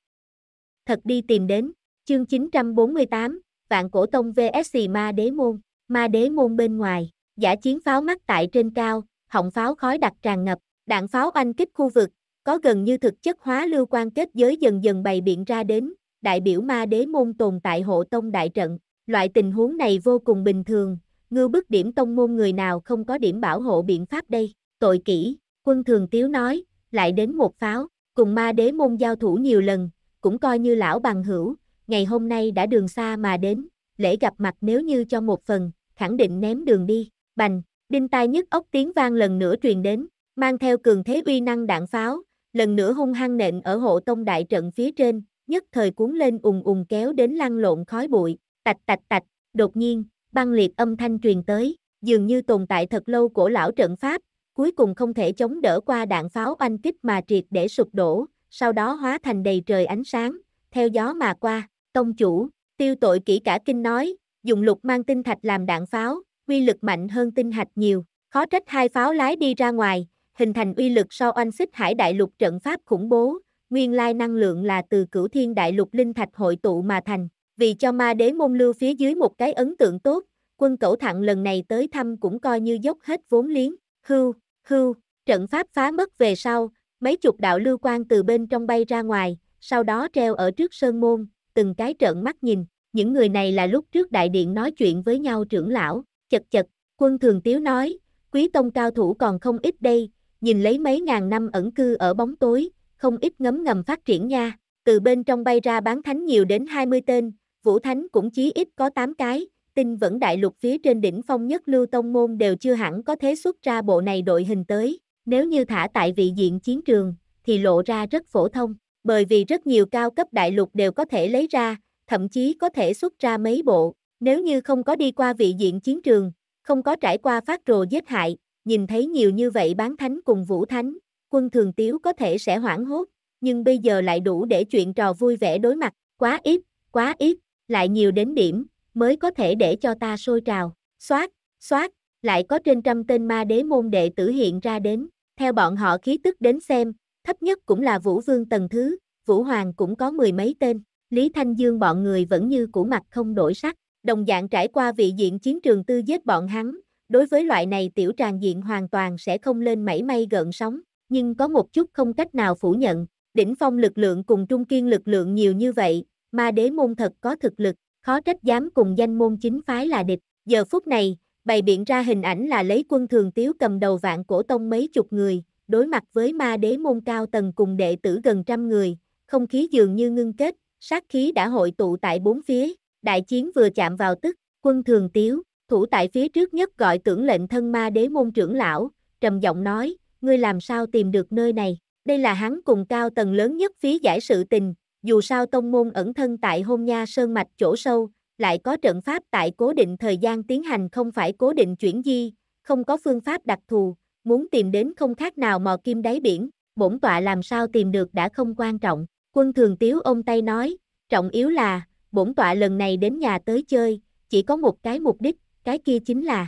Thật đi tìm đến, chương 948, vạn cổ tông vs ma đế môn, ma đế môn bên ngoài, giả chiến pháo mắt tại trên cao, họng pháo khói đặc tràn ngập, đạn pháo oanh kích khu vực, có gần như thực chất hóa lưu quan kết giới dần dần bày biện ra đến, đại biểu ma đế môn tồn tại hộ tông đại trận, loại tình huống này vô cùng bình thường, ngư bức điểm tông môn người nào không có điểm bảo hộ biện pháp đây, tội kỹ, quân thường tiếu nói, lại đến một pháo, cùng ma đế môn giao thủ nhiều lần, cũng coi như lão bằng hữu, ngày hôm nay đã đường xa mà đến, lễ gặp mặt nếu như cho một phần, khẳng định ném đường đi, bành, đinh tai nhức ốc tiếng vang lần nữa truyền đến, mang theo cường thế uy năng đạn pháo, lần nữa hung hăng nện ở hộ tông đại trận phía trên, nhất thời cuốn lên ùng ùng kéo đến lăn lộn khói bụi, tạch tạch tạch, đột nhiên, băng liệt âm thanh truyền tới, dường như tồn tại thật lâu cổ lão trận pháp, cuối cùng không thể chống đỡ qua đạn pháo oanh kích mà triệt để sụp đổ, sau đó hóa thành đầy trời ánh sáng, theo gió mà qua, tông chủ, tiêu tội kỹ cả kinh nói, dùng lục mang tinh thạch làm đạn pháo, uy lực mạnh hơn tinh thạch nhiều, khó trách hai pháo lái đi ra ngoài, hình thành uy lực so oanh xích hải đại lục trận pháp khủng bố, nguyên lai năng lượng là từ cửu thiên đại lục linh thạch hội tụ mà thành, vì cho ma đế môn lưu phía dưới một cái ấn tượng tốt, quân cẩu thặng lần này tới thăm cũng coi như dốc hết vốn liếng, hưu, hưu, trận pháp phá mất về sau, mấy chục đạo lưu quan từ bên trong bay ra ngoài, sau đó treo ở trước sơn môn, từng cái trợn mắt nhìn, những người này là lúc trước đại điện nói chuyện với nhau trưởng lão, chật chật, quân thường tiếu nói, quý tông cao thủ còn không ít đây, nhìn lấy mấy ngàn năm ẩn cư ở bóng tối, không ít ngấm ngầm phát triển nha. Từ bên trong bay ra bán thánh nhiều đến 20 tên, vũ thánh cũng chí ít có 8 cái, Tinh vẫn đại lục phía trên đỉnh phong nhất lưu tông môn đều chưa hẳn có thế xuất ra bộ này đội hình tới. Nếu như thả tại vị diện chiến trường, thì lộ ra rất phổ thông, bởi vì rất nhiều cao cấp đại lục đều có thể lấy ra, thậm chí có thể xuất ra mấy bộ. Nếu như không có đi qua vị diện chiến trường, không có trải qua phát rồ giết hại, nhìn thấy nhiều như vậy bán thánh cùng vũ thánh, quân thường tiếu có thể sẽ hoảng hốt, nhưng bây giờ lại đủ để chuyện trò vui vẻ đối mặt, quá ít, quá ít, lại nhiều đến điểm, mới có thể để cho ta sôi trào, xoát, xoát, lại có trên trăm tên ma đế môn đệ tử hiện ra đến, theo bọn họ khí tức đến xem, thấp nhất cũng là Vũ Vương tầng thứ, Vũ Hoàng cũng có mười mấy tên, Lý Thanh Dương bọn người vẫn như cũ mặt không đổi sắc, đồng dạng trải qua vị diện chiến trường tư giết bọn hắn, đối với loại này tiểu tràng diện hoàn toàn sẽ không lên mảy may gợn sóng, nhưng có một chút không cách nào phủ nhận, đỉnh phong lực lượng cùng trung kiên lực lượng nhiều như vậy, ma đế môn thật có thực lực, khó trách dám cùng danh môn chính phái là địch, giờ phút này, bày biện ra hình ảnh là lấy quân thường tiếu cầm đầu vạn cổ tông mấy chục người, đối mặt với ma đế môn cao tầng cùng đệ tử gần trăm người, không khí dường như ngưng kết, sát khí đã hội tụ tại bốn phía, đại chiến vừa chạm vào tức, quân thường tiếu, Thủ tại phía trước nhất gọi tưởng lệnh thân ma đế môn trưởng lão, trầm giọng nói, ngươi làm sao tìm được nơi này, đây là hắn cùng cao tầng lớn nhất phía giải sự tình, dù sao tông môn ẩn thân tại hôn nha sơn mạch chỗ sâu, lại có trận pháp tại cố định thời gian tiến hành không phải cố định chuyển di, không có phương pháp đặc thù, muốn tìm đến không khác nào mò kim đáy biển, bổn tọa làm sao tìm được đã không quan trọng, quân thường tiếu ông tay nói, trọng yếu là, bổn tọa lần này đến nhà tới chơi, chỉ có một cái mục đích, cái kia chính là.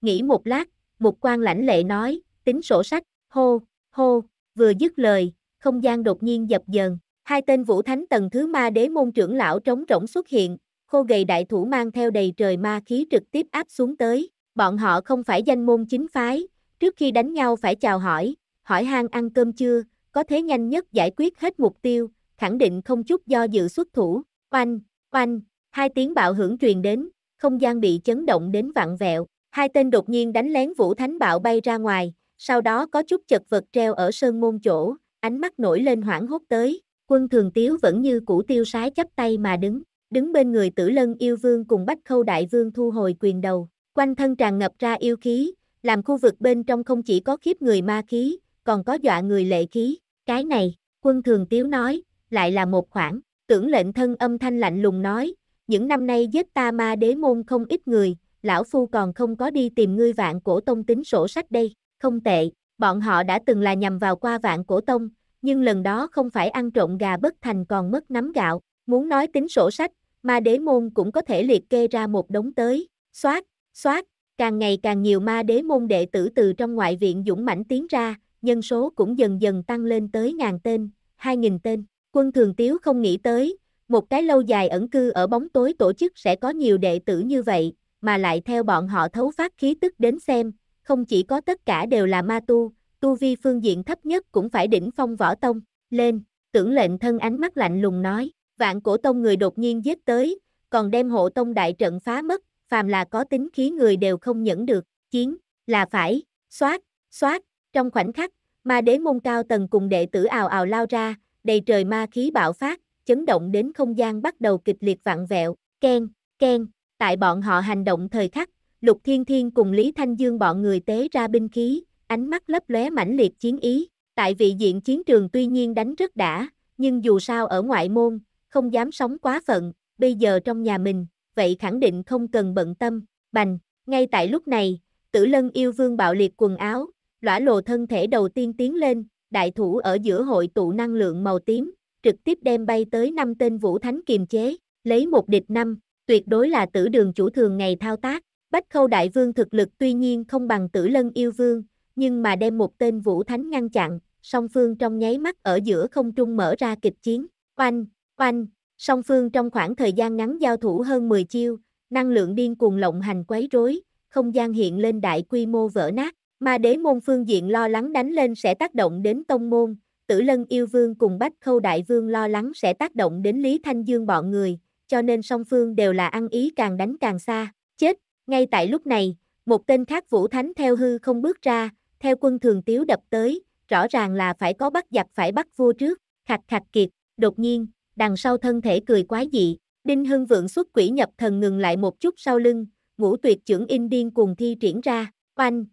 Nghĩ một lát, một quan lãnh lệ nói, tính sổ sách, hô, hô, vừa dứt lời, không gian đột nhiên dập dờn, hai tên vũ thánh tầng thứ ma đế môn trưởng lão trống rỗng xuất hiện, khô gầy đại thủ mang theo đầy trời ma khí trực tiếp áp xuống tới, bọn họ không phải danh môn chính phái, trước khi đánh nhau phải chào hỏi, hỏi hang ăn cơm chưa, có thế nhanh nhất giải quyết hết mục tiêu, khẳng định không chút do dự xuất thủ, oanh, oanh, hai tiếng bạo hưởng truyền đến, không gian bị chấn động đến vặn vẹo, hai tên đột nhiên đánh lén Vũ Thánh Bạo bay ra ngoài, sau đó có chút chật vật treo ở sơn môn chỗ, ánh mắt nổi lên hoảng hốt tới, quân thường tiếu vẫn như cũ tiêu sái chắp tay mà đứng, đứng bên người tử lân yêu vương cùng bách khâu đại vương thu hồi quyền đầu, quanh thân tràn ngập ra yêu khí, làm khu vực bên trong không chỉ có khiếp người ma khí, còn có dọa người lệ khí, cái này, quân thường tiếu nói, lại là một khoảng, tưởng lệnh thân âm thanh lạnh lùng nói, những năm nay giết ta ma đế môn không ít người, lão phu còn không có đi tìm ngươi vạn cổ tông tính sổ sách đây, không tệ, bọn họ đã từng là nhằm vào qua vạn cổ tông, nhưng lần đó không phải ăn trộm gà bất thành còn mất nắm gạo, muốn nói tính sổ sách, ma đế môn cũng có thể liệt kê ra một đống tới, xoát, xoát, càng ngày càng nhiều ma đế môn đệ tử từ trong ngoại viện dũng mãnh tiến ra, nhân số cũng dần dần tăng lên tới ngàn tên, hai nghìn tên, quân thường tiếu không nghĩ tới, một cái lâu dài ẩn cư ở bóng tối tổ chức sẽ có nhiều đệ tử như vậy, mà lại theo bọn họ thấu phát khí tức đến xem, không chỉ có tất cả đều là ma tu, tu vi phương diện thấp nhất cũng phải đỉnh phong võ tông, lên, tưởng lệnh thân ánh mắt lạnh lùng nói, vạn cổ tông người đột nhiên giết tới, còn đem hộ tông đại trận phá mất, phàm là có tính khí người đều không nhẫn được, chiến, là phải, xoát, xoát, trong khoảnh khắc, ma đế môn cao tầng cùng đệ tử ào ào lao ra, đầy trời ma khí bạo phát, chấn động đến không gian bắt đầu kịch liệt vặn vẹo, keng, keng, tại bọn họ hành động thời khắc, Lục Thiên Thiên cùng Lý Thanh Dương bọn người tế ra binh khí, ánh mắt lấp lóe mãnh liệt chiến ý, tại vị diện chiến trường tuy nhiên đánh rất đã, nhưng dù sao ở ngoại môn, không dám sống quá phận, bây giờ trong nhà mình, vậy khẳng định không cần bận tâm, bành, ngay tại lúc này, tử lân yêu vương bạo liệt quần áo, lõa lồ thân thể đầu tiên tiến lên, đại thủ ở giữa hội tụ năng lượng màu tím, trực tiếp đem bay tới năm tên vũ thánh kiềm chế, lấy một địch năm, tuyệt đối là tử đường chủ thường ngày thao tác. Bách khâu đại vương thực lực tuy nhiên không bằng tử lân yêu vương, nhưng mà đem một tên vũ thánh ngăn chặn, song phương trong nháy mắt ở giữa không trung mở ra kịch chiến, oanh, oanh, song phương trong khoảng thời gian ngắn giao thủ hơn 10 chiêu, năng lượng điên cuồng lộng hành quấy rối, không gian hiện lên đại quy mô vỡ nát, mà đế môn phương diện lo lắng đánh lên sẽ tác động đến tông môn, tử lân yêu vương cùng bách khâu đại vương lo lắng sẽ tác động đến Lý Thanh Dương bọn người, cho nên song phương đều là ăn ý càng đánh càng xa, chết, ngay tại lúc này, một tên khác Vũ Thánh theo hư không bước ra, theo quân thường tiếu đập tới, rõ ràng là phải có bắt giặc phải bắt vua trước, khạch khạch kiệt, đột nhiên, đằng sau thân thể cười quá dị, Đinh Hưng Vượng xuất quỷ nhập thần ngừng lại một chút sau lưng, ngũ tuyệt trưởng in điên cùng thi triển ra, oanh,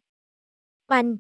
oanh,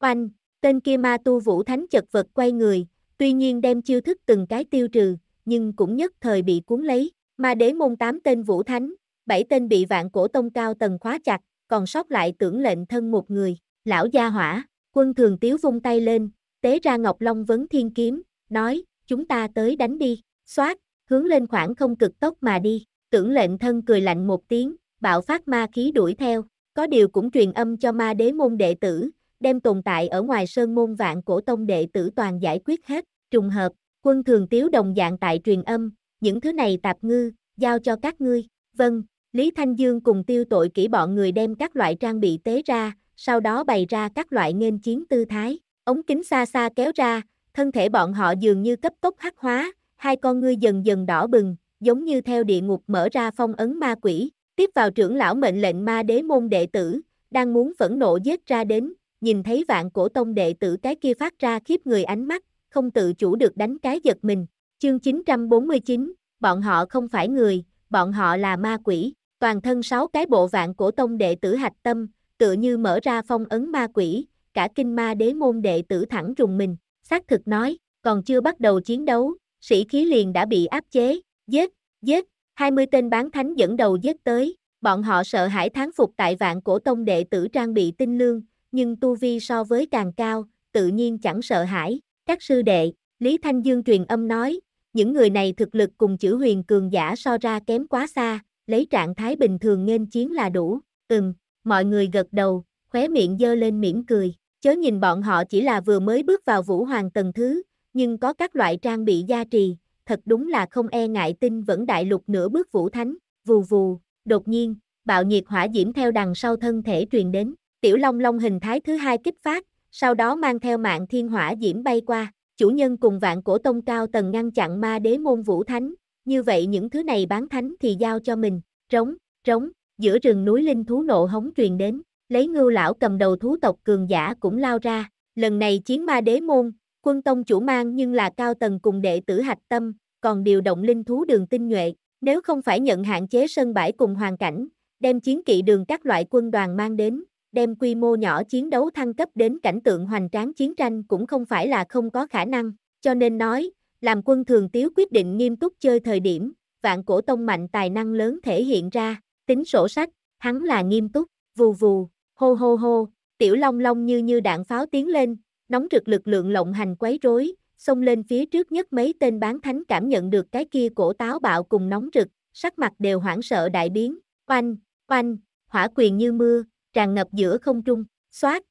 oanh. Tên kia ma tu vũ thánh chật vật quay người, tuy nhiên đem chiêu thức từng cái tiêu trừ, nhưng cũng nhất thời bị cuốn lấy. Ma đế môn tám tên vũ thánh, bảy tên bị vạn cổ tông cao tầng khóa chặt, còn sót lại tưởng lệnh thân một người. Lão gia hỏa, quân thường tiếu vung tay lên, tế ra ngọc long vấn thiên kiếm, nói, chúng ta tới đánh đi, xoát, hướng lên khoảng không cực tốc mà đi. Tưởng lệnh thân cười lạnh một tiếng, bạo phát ma khí đuổi theo, có điều cũng truyền âm cho ma đế môn đệ tử, đem tồn tại ở ngoài sơn môn vạn cổ tông đệ tử toàn giải quyết hết, trùng hợp, quân thường tiếu đồng dạng tại truyền âm, những thứ này tạp ngư, giao cho các ngươi, vâng, Lý Thanh Dương cùng tiêu tội kỹ bọn người đem các loại trang bị tế ra, sau đó bày ra các loại nghênh chiến tư thái, ống kính xa xa kéo ra, thân thể bọn họ dường như cấp tốc hắc hóa, hai con ngươi dần dần đỏ bừng, giống như theo địa ngục mở ra phong ấn ma quỷ, tiếp vào trưởng lão mệnh lệnh ma đế môn đệ tử, đang muốn phẫn nộ giết ra đến, nhìn thấy vạn cổ tông đệ tử cái kia phát ra khiếp người ánh mắt, không tự chủ được đánh cái giật mình. Chương 949, bọn họ không phải người, bọn họ là ma quỷ, toàn thân sáu cái bộ vạn cổ tông đệ tử hạch tâm, tựa như mở ra phong ấn ma quỷ, cả kinh ma đế môn đệ tử thẳng rùng mình, xác thực nói, còn chưa bắt đầu chiến đấu, sĩ khí liền đã bị áp chế, giết, giết, 20 tên bán thánh dẫn đầu giết tới, bọn họ sợ hãi thán phục tại vạn cổ tông đệ tử trang bị tinh lương, nhưng tu vi so với càng cao, tự nhiên chẳng sợ hãi. Các sư đệ, Lý Thanh Dương truyền âm nói, những người này thực lực cùng chữ huyền cường giả so ra kém quá xa, lấy trạng thái bình thường nên chiến là đủ. Ừm, mọi người gật đầu, khóe miệng dơ lên mỉm cười. Chớ nhìn bọn họ chỉ là vừa mới bước vào vũ hoàng tầng thứ, nhưng có các loại trang bị gia trì, thật đúng là không e ngại tin vẫn đại lục nửa bước vũ thánh, vù vù, đột nhiên, bạo nhiệt hỏa diễm theo đằng sau thân thể truyền đến, Tiểu Long Long hình thái thứ hai kích phát, sau đó mang theo mạng thiên hỏa diễm bay qua, chủ nhân cùng vạn cổ tông cao tầng ngăn chặn ma đế môn vũ thánh, như vậy những thứ này bán thánh thì giao cho mình, trống, trống, giữa rừng núi linh thú nộ hống truyền đến, lấy ngưu lão cầm đầu thú tộc cường giả cũng lao ra, lần này chiến ma đế môn, quân tông chủ mang nhưng là cao tầng cùng đệ tử hạch tâm, còn điều động linh thú đường tinh nhuệ, nếu không phải nhận hạn chế sân bãi cùng hoàn cảnh, đem chiến kỵ đường các loại quân đoàn mang đến, đem quy mô nhỏ chiến đấu thăng cấp đến cảnh tượng hoành tráng chiến tranh cũng không phải là không có khả năng, cho nên nói, làm quân thường tiếu quyết định nghiêm túc chơi thời điểm, vạn cổ tông mạnh tài năng lớn thể hiện ra, tính sổ sách, hắn là nghiêm túc, vù vù, hô hô hô, tiểu long long như như đạn pháo tiến lên, nóng rực lực lượng lộng hành quấy rối, xông lên phía trước nhất mấy tên bán thánh cảm nhận được cái kia cổ táo bạo cùng nóng rực, sắc mặt đều hoảng sợ đại biến, oanh, oanh, hỏa quyền như mưa, tràn ngập giữa không trung, xoát,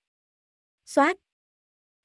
xoát,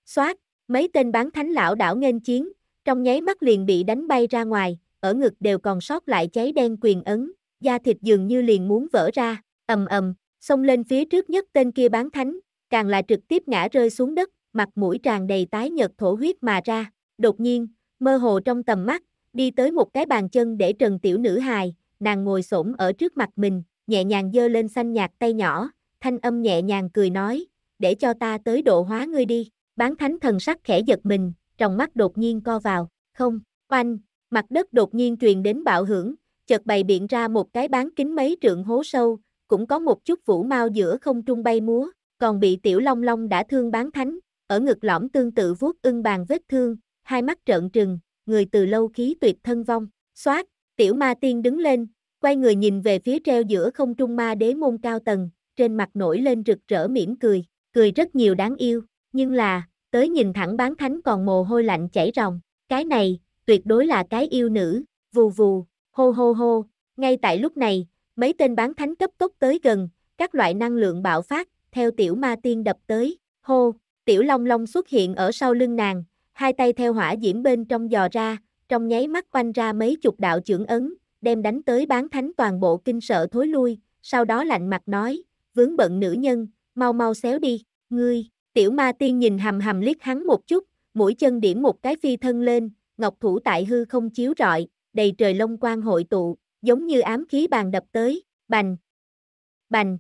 xoát, mấy tên bán thánh lão đảo nghênh chiến, trong nháy mắt liền bị đánh bay ra ngoài, ở ngực đều còn sót lại cháy đen quyền ấn, da thịt dường như liền muốn vỡ ra, ầm ầm, xông lên phía trước nhất tên kia bán thánh, càng là trực tiếp ngã rơi xuống đất, mặt mũi tràn đầy tái nhật thổ huyết mà ra, đột nhiên, mơ hồ trong tầm mắt, đi tới một cái bàn chân để trần tiểu nữ hài, nàng ngồi xổm ở trước mặt mình, nhẹ nhàng giơ lên xanh nhạt tay nhỏ, thanh âm nhẹ nhàng cười nói, để cho ta tới độ hóa ngươi đi. Bán thánh thần sắc khẽ giật mình, trong mắt đột nhiên co vào, không, oanh, mặt đất đột nhiên truyền đến bạo hưởng, chợt bày biện ra một cái bán kính mấy trượng hố sâu, cũng có một chút vũ mau giữa không trung bay múa, còn bị tiểu long long đã thương bán thánh, ở ngực lõm tương tự vuốt ưng bàn vết thương, hai mắt trợn trừng, người từ lâu khí tuyệt thân vong, xoát, tiểu ma tiên đứng lên, quay người nhìn về phía treo giữa không trung ma đế môn cao tầng, trên mặt nổi lên rực rỡ mỉm cười, cười rất nhiều đáng yêu, nhưng là, tới nhìn thẳng bán thánh còn mồ hôi lạnh chảy ròng, cái này, tuyệt đối là cái yêu nữ, vù vù, hô hô hô, ngay tại lúc này, mấy tên bán thánh cấp tốc tới gần, các loại năng lượng bạo phát, theo tiểu ma tiên đập tới, hô, tiểu long long xuất hiện ở sau lưng nàng, hai tay theo hỏa diễm bên trong dò ra, trong nháy mắt quanh ra mấy chục đạo trưởng ấn, đem đánh tới bán thánh toàn bộ kinh sợ thối lui, sau đó lạnh mặt nói, vướng bận nữ nhân, mau mau xéo đi, ngươi, tiểu ma tiên nhìn hầm hầm liếc hắn một chút, mũi chân điểm một cái phi thân lên, ngọc thủ tại hư không chiếu rọi, đầy trời lông quang hội tụ, giống như ám khí bàn đập tới, bành, bành,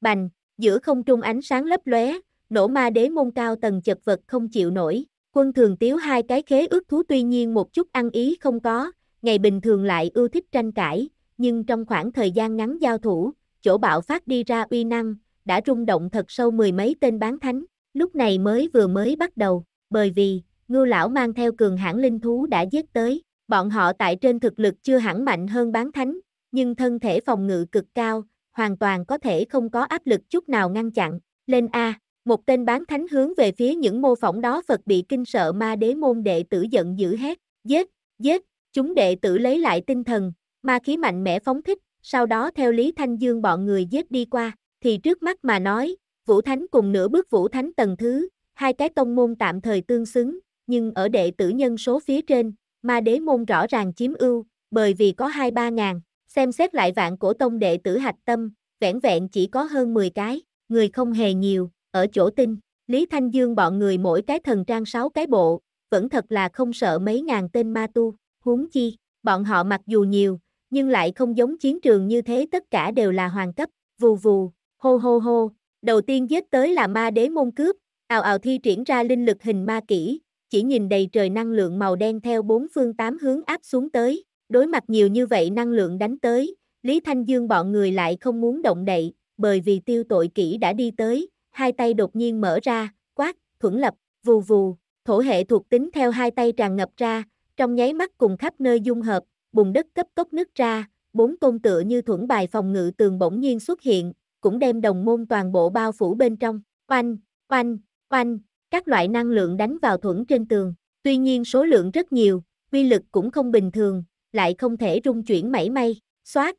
bành, giữa không trung ánh sáng lấp lóe, nổ ma đế môn cao tầng chật vật không chịu nổi, quân thường tiếu hai cái khế ước thú tuy nhiên một chút ăn ý không có, ngày bình thường lại ưa thích tranh cãi, nhưng trong khoảng thời gian ngắn giao thủ, chỗ bạo phát đi ra uy năng, đã rung động thật sâu mười mấy tên bán thánh, lúc này mới vừa mới bắt đầu, bởi vì, ngưu lão mang theo cường hãn linh thú đã giết tới, bọn họ tại trên thực lực chưa hẳn mạnh hơn bán thánh, nhưng thân thể phòng ngự cực cao, hoàn toàn có thể không có áp lực chút nào ngăn chặn, lên A, một tên bán thánh hướng về phía những mô phỏng đó Phật bị kinh sợ ma đế môn đệ tử giận dữ hét, giết, giết, chúng đệ tử lấy lại tinh thần, ma khí mạnh mẽ phóng thích, sau đó theo Lý Thanh Dương bọn người giết đi qua, thì trước mắt mà nói, Vũ Thánh cùng nửa bước Vũ Thánh tầng thứ, hai cái tông môn tạm thời tương xứng, nhưng ở đệ tử nhân số phía trên, ma đế môn rõ ràng chiếm ưu, bởi vì có hai ba ngàn, xem xét lại vạn cổ tông đệ tử hạch tâm, vẻn vẹn chỉ có hơn 10 cái, người không hề nhiều, ở chỗ tinh, Lý Thanh Dương bọn người mỗi cái thần trang sáu cái bộ, vẫn thật là không sợ mấy ngàn tên ma tu, huống chi, bọn họ mặc dù nhiều, nhưng lại không giống chiến trường như thế tất cả đều là hoàng cấp, vù vù, hô hô hô, đầu tiên giết tới là ma đế môn cướp, ào ào thi triển ra linh lực hình ma kỹ, chỉ nhìn đầy trời năng lượng màu đen theo bốn phương tám hướng áp xuống tới, đối mặt nhiều như vậy năng lượng đánh tới, Lý Thanh Dương bọn người lại không muốn động đậy, bởi vì tiêu tội kỹ đã đi tới, hai tay đột nhiên mở ra, quát, thuẫn lập, vù vù, thổ hệ thuộc tính theo hai tay tràn ngập ra, trong nháy mắt cùng khắp nơi dung hợp, bùn đất cấp tốc nứt ra, bốn côn tựa như thuẫn bài phòng ngự tường bỗng nhiên xuất hiện, cũng đem đồng môn toàn bộ bao phủ bên trong. Oanh, oanh, oanh, các loại năng lượng đánh vào thuẫn trên tường. Tuy nhiên số lượng rất nhiều, quy lực cũng không bình thường, lại không thể rung chuyển mảy may. Xoát,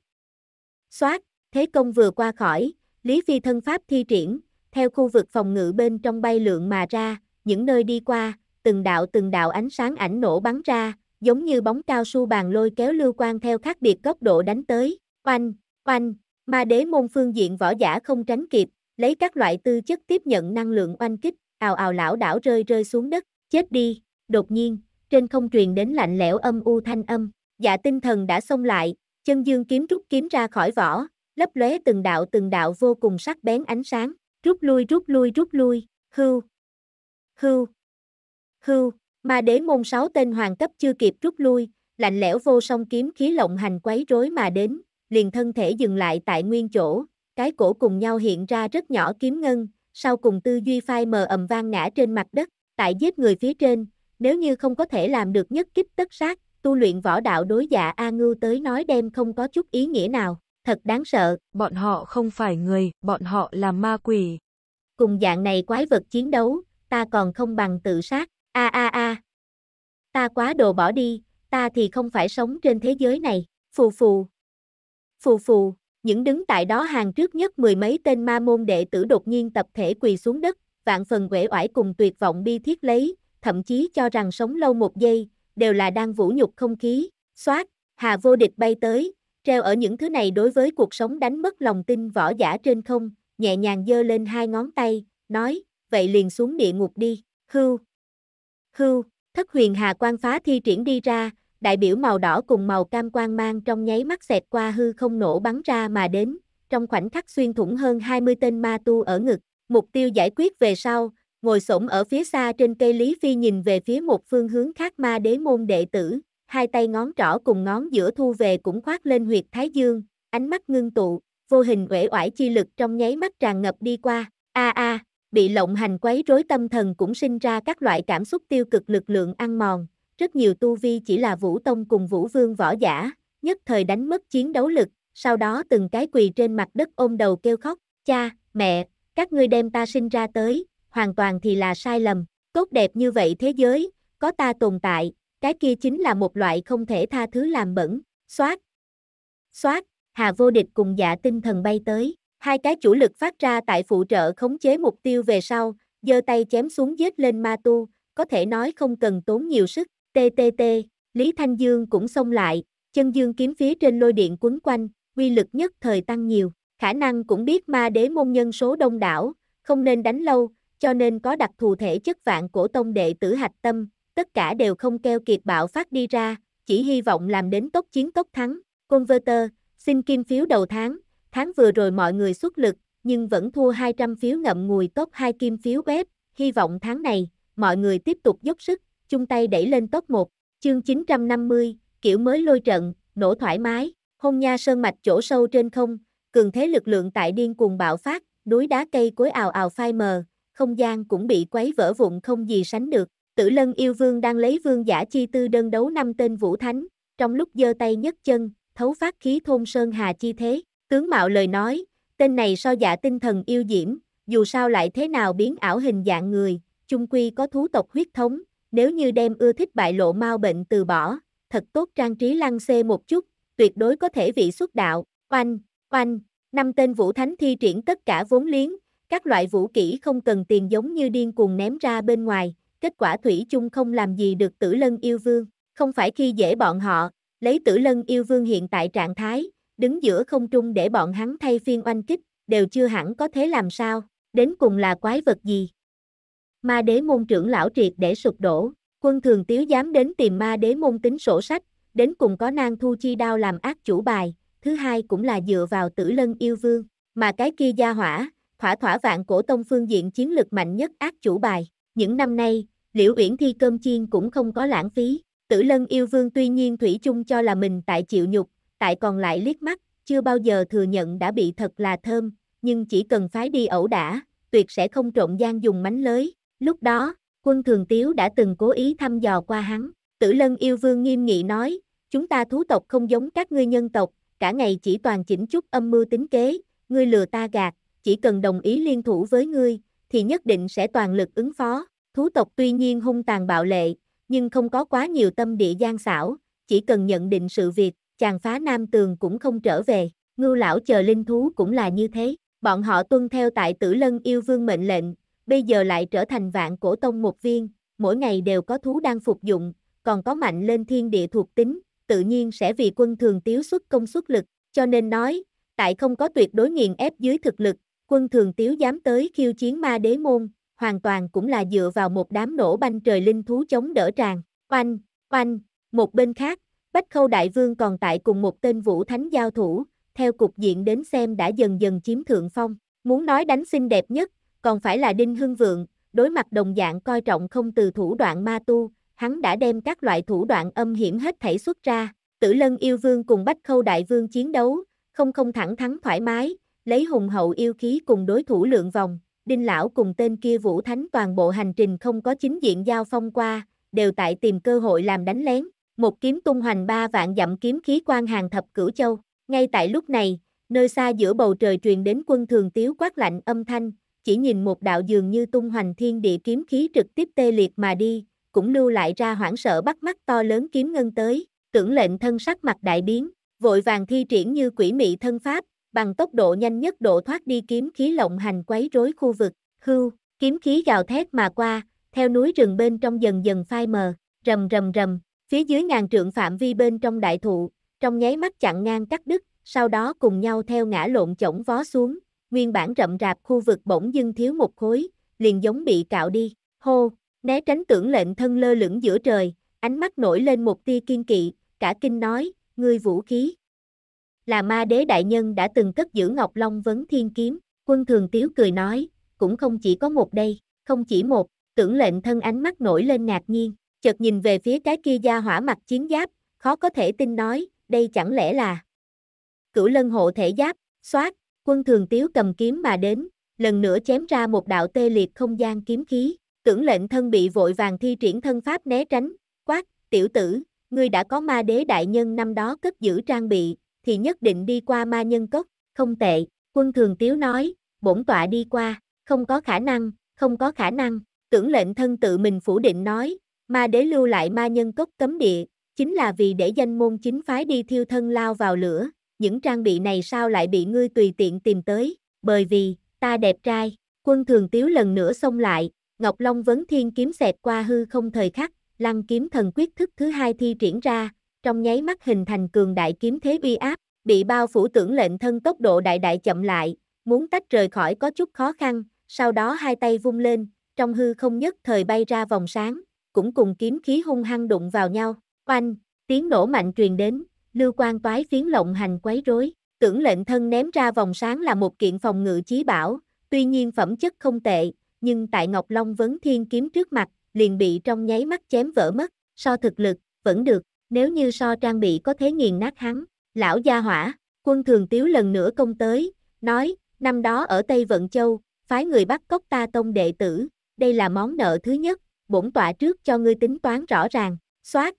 xoát, thế công vừa qua khỏi, Lý Phi thân pháp thi triển, theo khu vực phòng ngự bên trong bay lượng mà ra, những nơi đi qua, từng đạo từng đạo ánh sáng ảnh nổ bắn ra, giống như bóng cao su bàn lôi kéo lưu quang theo khác biệt góc độ đánh tới, oanh, oanh, ma đế môn phương diện võ giả không tránh kịp, lấy các loại tư chất tiếp nhận năng lượng oanh kích, ào ào lão đảo rơi rơi xuống đất, chết đi, đột nhiên, trên không truyền đến lạnh lẽo âm u thanh âm, dạ tinh thần đã xông lại, chân dương kiếm rút kiếm ra khỏi vỏ, lấp lóe từng đạo từng đạo vô cùng sắc bén ánh sáng, rút lui rút lui rút lui, hưu, hưu, hưu, Ma đế môn sáu tên hoàng cấp chưa kịp rút lui, lạnh lẽo vô song kiếm khí lộng hành quấy rối mà đến, liền thân thể dừng lại tại nguyên chỗ, cái cổ cùng nhau hiện ra rất nhỏ kiếm ngân, sau cùng tư duy phai mờ ầm vang ngã trên mặt đất, tại giết người phía trên, nếu như không có thể làm được nhất kích tất sát, tu luyện võ đạo đối giả dạ A Ngưu tới nói đem không có chút ý nghĩa nào, thật đáng sợ, bọn họ không phải người, bọn họ là ma quỷ. Cùng dạng này quái vật chiến đấu, ta còn không bằng tự sát, A a a. Ta quá đồ bỏ đi, ta thì không phải sống trên thế giới này. Phù phù. Phù phù, những đứng tại đó hàng trước nhất mười mấy tên ma môn đệ tử đột nhiên tập thể quỳ xuống đất, vạn phần uể oải cùng tuyệt vọng bi thiết lấy, thậm chí cho rằng sống lâu một giây, đều là đang vũ nhục không khí, xoát, hà vô địch bay tới, treo ở những thứ này đối với cuộc sống đánh mất lòng tin võ giả trên không, nhẹ nhàng giơ lên hai ngón tay, nói, vậy liền xuống địa ngục đi, hưu, Hưu, thất huyền hà quan phá thi triển đi ra, đại biểu màu đỏ cùng màu cam quang mang trong nháy mắt xẹt qua hư không nổ bắn ra mà đến, trong khoảnh khắc xuyên thủng hơn 20 tên ma tu ở ngực, mục tiêu giải quyết về sau, ngồi xổm ở phía xa trên cây Lý Phi nhìn về phía một phương hướng khác ma đế môn đệ tử, hai tay ngón trỏ cùng ngón giữa thu về cũng khoát lên huyệt thái dương, ánh mắt ngưng tụ, vô hình uể oải chi lực trong nháy mắt tràn ngập đi qua, a a, bị lộng hành quấy rối tâm thần cũng sinh ra các loại cảm xúc tiêu cực lực lượng ăn mòn, rất nhiều tu vi chỉ là vũ tông cùng vũ vương võ giả, nhất thời đánh mất chiến đấu lực, sau đó từng cái quỳ trên mặt đất ôm đầu kêu khóc, cha, mẹ, các ngươi đem ta sinh ra tới, hoàn toàn thì là sai lầm, tốt đẹp như vậy thế giới, có ta tồn tại, cái kia chính là một loại không thể tha thứ làm bẩn, xoát. Xoát, Hà Vô Địch cùng dạ tinh thần bay tới. Hai cái chủ lực phát ra tại phụ trợ khống chế mục tiêu về sau, giơ tay chém xuống giết lên ma tu, có thể nói không cần tốn nhiều sức. TTT, Lý Thanh Dương cũng xông lại, chân dương kiếm phía trên lôi điện quấn quanh, uy lực nhất thời tăng nhiều. Khả năng cũng biết ma đế môn nhân số đông đảo, không nên đánh lâu, cho nên có đặc thù thể chất vạn cổ tông đệ tử hạch tâm, tất cả đều không keo kiệt bạo phát đi ra, chỉ hy vọng làm đến tốc chiến tốc thắng. Converter, xin kim phiếu đầu tháng, Tháng vừa rồi mọi người xuất lực, nhưng vẫn thua 200 phiếu ngậm ngùi top 2 kim phiếu bếp, hy vọng tháng này, mọi người tiếp tục dốc sức, chung tay đẩy lên top 1. Chương 950, kiểu mới lôi trận, nổ thoải mái, hôn nha sơn mạch chỗ sâu trên không, cường thế lực lượng tại điên cuồng bạo phát, núi đá cây cối ào ào phai mờ, không gian cũng bị quấy vỡ vụn không gì sánh được. Tử lân yêu vương đang lấy vương giả chi tư đơn đấu năm tên vũ thánh, trong lúc giơ tay nhấc chân, thấu phát khí thôn sơn hà chi thế. Tướng Mạo lời nói, tên này so dạ tinh thần yêu diễm, dù sao lại thế nào biến ảo hình dạng người, chung quy có thú tộc huyết thống, nếu như đem ưa thích bại lộ mau bệnh từ bỏ, thật tốt trang trí lăng xê một chút, tuyệt đối có thể vị xuất đạo, oanh, oanh, năm tên vũ thánh thi triển tất cả vốn liếng, các loại vũ kỹ không cần tiền giống như điên cuồng ném ra bên ngoài, kết quả thủy chung không làm gì được tử lân yêu vương, không phải khi dễ bọn họ, lấy tử lân yêu vương hiện tại trạng thái, đứng giữa không trung để bọn hắn thay phiên oanh kích, đều chưa hẳn có thế làm sao, đến cùng là quái vật gì. Ma đế môn trưởng lão triệt để sụp đổ, quân thường tiếu dám đến tìm ma đế môn tính sổ sách, đến cùng có nang thu chi đao làm ác chủ bài, thứ hai cũng là dựa vào tử lân yêu vương, mà cái kia gia hỏa, thỏa thỏa vạn cổ tông phương diện chiến lực mạnh nhất ác chủ bài, những năm nay, liễu uyển thi cơm chiên cũng không có lãng phí, tử lân yêu vương tuy nhiên thủy chung cho là mình tại chịu nhục, tại còn lại liếc mắt, chưa bao giờ thừa nhận đã bị thật là thơm, nhưng chỉ cần phái đi ẩu đả, tuyệt sẽ không trộn gian dùng mánh lới. Lúc đó, quân thường tiếu đã từng cố ý thăm dò qua hắn. Tử lân yêu vương nghiêm nghị nói, chúng ta thú tộc không giống các ngươi nhân tộc, cả ngày chỉ toàn chỉnh chút âm mưu tính kế, ngươi lừa ta gạt, chỉ cần đồng ý liên thủ với ngươi, thì nhất định sẽ toàn lực ứng phó. Thú tộc tuy nhiên hung tàn bạo lệ, nhưng không có quá nhiều tâm địa gian xảo, chỉ cần nhận định sự việc, chàng phá nam tường cũng không trở về, ngưu lão chờ linh thú cũng là như thế, bọn họ tuân theo tại tử lân yêu vương mệnh lệnh, bây giờ lại trở thành vạn cổ tông một viên, mỗi ngày đều có thú đang phục dụng, còn có mạnh lên thiên địa thuộc tính, tự nhiên sẽ vì quân thường tiếu xuất công suất lực, cho nên nói, tại không có tuyệt đối nghiền ép dưới thực lực, quân thường tiếu dám tới khiêu chiến ma đế môn, hoàn toàn cũng là dựa vào một đám nổ banh trời linh thú chống đỡ tràn, oanh, oanh, một bên khác, Bách Khâu Đại Vương còn tại cùng một tên Vũ Thánh giao thủ, theo cục diện đến xem đã dần dần chiếm thượng phong. Muốn nói đánh xinh đẹp nhất, còn phải là Đinh Hưng Vượng, đối mặt đồng dạng coi trọng không từ thủ đoạn ma tu, hắn đã đem các loại thủ đoạn âm hiểm hết thảy xuất ra. Tử Lân Yêu Vương cùng Bách Khâu Đại Vương chiến đấu, không không thẳng thắng thoải mái, lấy hùng hậu yêu khí cùng đối thủ lượng vòng, Đinh Lão cùng tên kia Vũ Thánh toàn bộ hành trình không có chính diện giao phong qua, đều tại tìm cơ hội làm đánh lén một kiếm tung hoành ba vạn dặm kiếm khí quan hàng thập cửu châu. Ngay tại lúc này, nơi xa giữa bầu trời truyền đến quân thường tiếu quát lạnh âm thanh, chỉ nhìn một đạo dường như tung hoành thiên địa kiếm khí trực tiếp tê liệt mà đi, cũng lưu lại ra hoảng sợ bắt mắt to lớn kiếm ngân tới, tưởng lệnh thân sắc mặt đại biến, vội vàng thi triển như quỷ mị thân pháp, bằng tốc độ nhanh nhất độ thoát đi kiếm khí lộng hành quấy rối khu vực, hư kiếm khí gào thét mà qua, theo núi rừng bên trong dần dần phai mờ, rầm rầm rầm, Phía dưới ngàn trượng phạm vi bên trong đại thụ, trong nháy mắt chặn ngang cắt đứt, sau đó cùng nhau theo ngã lộn chổng vó xuống, nguyên bản rậm rạp khu vực bỗng dưng thiếu một khối, liền giống bị cạo đi, hô, né tránh tưởng lệnh thân lơ lửng giữa trời, ánh mắt nổi lên một tia kiên kỵ, cả kinh nói, ngươi vũ khí. Là ma đế đại nhân đã từng cất giữ Ngọc Long vấn thiên kiếm, quân thường tiếu cười nói, cũng không chỉ có một đây, không chỉ một, tưởng lệnh thân ánh mắt nổi lên ngạc nhiên, chợt nhìn về phía cái kia gia hỏa mặt chiến giáp, khó có thể tin nói, đây chẳng lẽ là cửu lân hộ thể giáp, xoát, quân thường tiếu cầm kiếm mà đến, lần nữa chém ra một đạo tê liệt không gian kiếm khí, tưởng lệnh thân bị vội vàng thi triển thân pháp né tránh, quát, tiểu tử, ngươi đã có ma đế đại nhân năm đó cất giữ trang bị, thì nhất định đi qua ma nhân cốc, không tệ, quân thường tiếu nói, bổn tọa đi qua, không có khả năng, không có khả năng, tưởng lệnh thân tự mình phủ định nói, ma đế lưu lại ma nhân cốc cấm địa, chính là vì để danh môn chính phái đi thiêu thân lao vào lửa, những trang bị này sao lại bị ngươi tùy tiện tìm tới, bởi vì, ta đẹp trai, quân thường tiếu lần nữa xông lại, Ngọc Long vấn thiên kiếm xẹt qua hư không thời khắc, lăng kiếm thần quyết thức thứ hai thi triển ra, trong nháy mắt hình thành cường đại kiếm thế uy áp, bị bao phủ tưởng lệnh thân tốc độ đại đại chậm lại, muốn tách rời khỏi có chút khó khăn, sau đó hai tay vung lên, trong hư không nhất thời bay ra vòng sáng, cũng cùng kiếm khí hung hăng đụng vào nhau, oanh, tiếng nổ mạnh truyền đến, lưu quan toái phiến lộng hành quấy rối, tưởng lệnh thân ném ra vòng sáng là một kiện phòng ngự chí bảo, tuy nhiên phẩm chất không tệ, nhưng tại Ngọc Long vấn thiên kiếm trước mặt, liền bị trong nháy mắt chém vỡ mất, so thực lực, vẫn được, nếu như so trang bị có thế nghiền nát hắn, lão gia hỏa, quân thường tiếu lần nữa công tới, nói, năm đó ở Tây Vận Châu, phái người bắt cóc ta tông đệ tử, đây là món nợ thứ nhất, bổn tọa trước cho ngươi tính toán rõ ràng, xoát.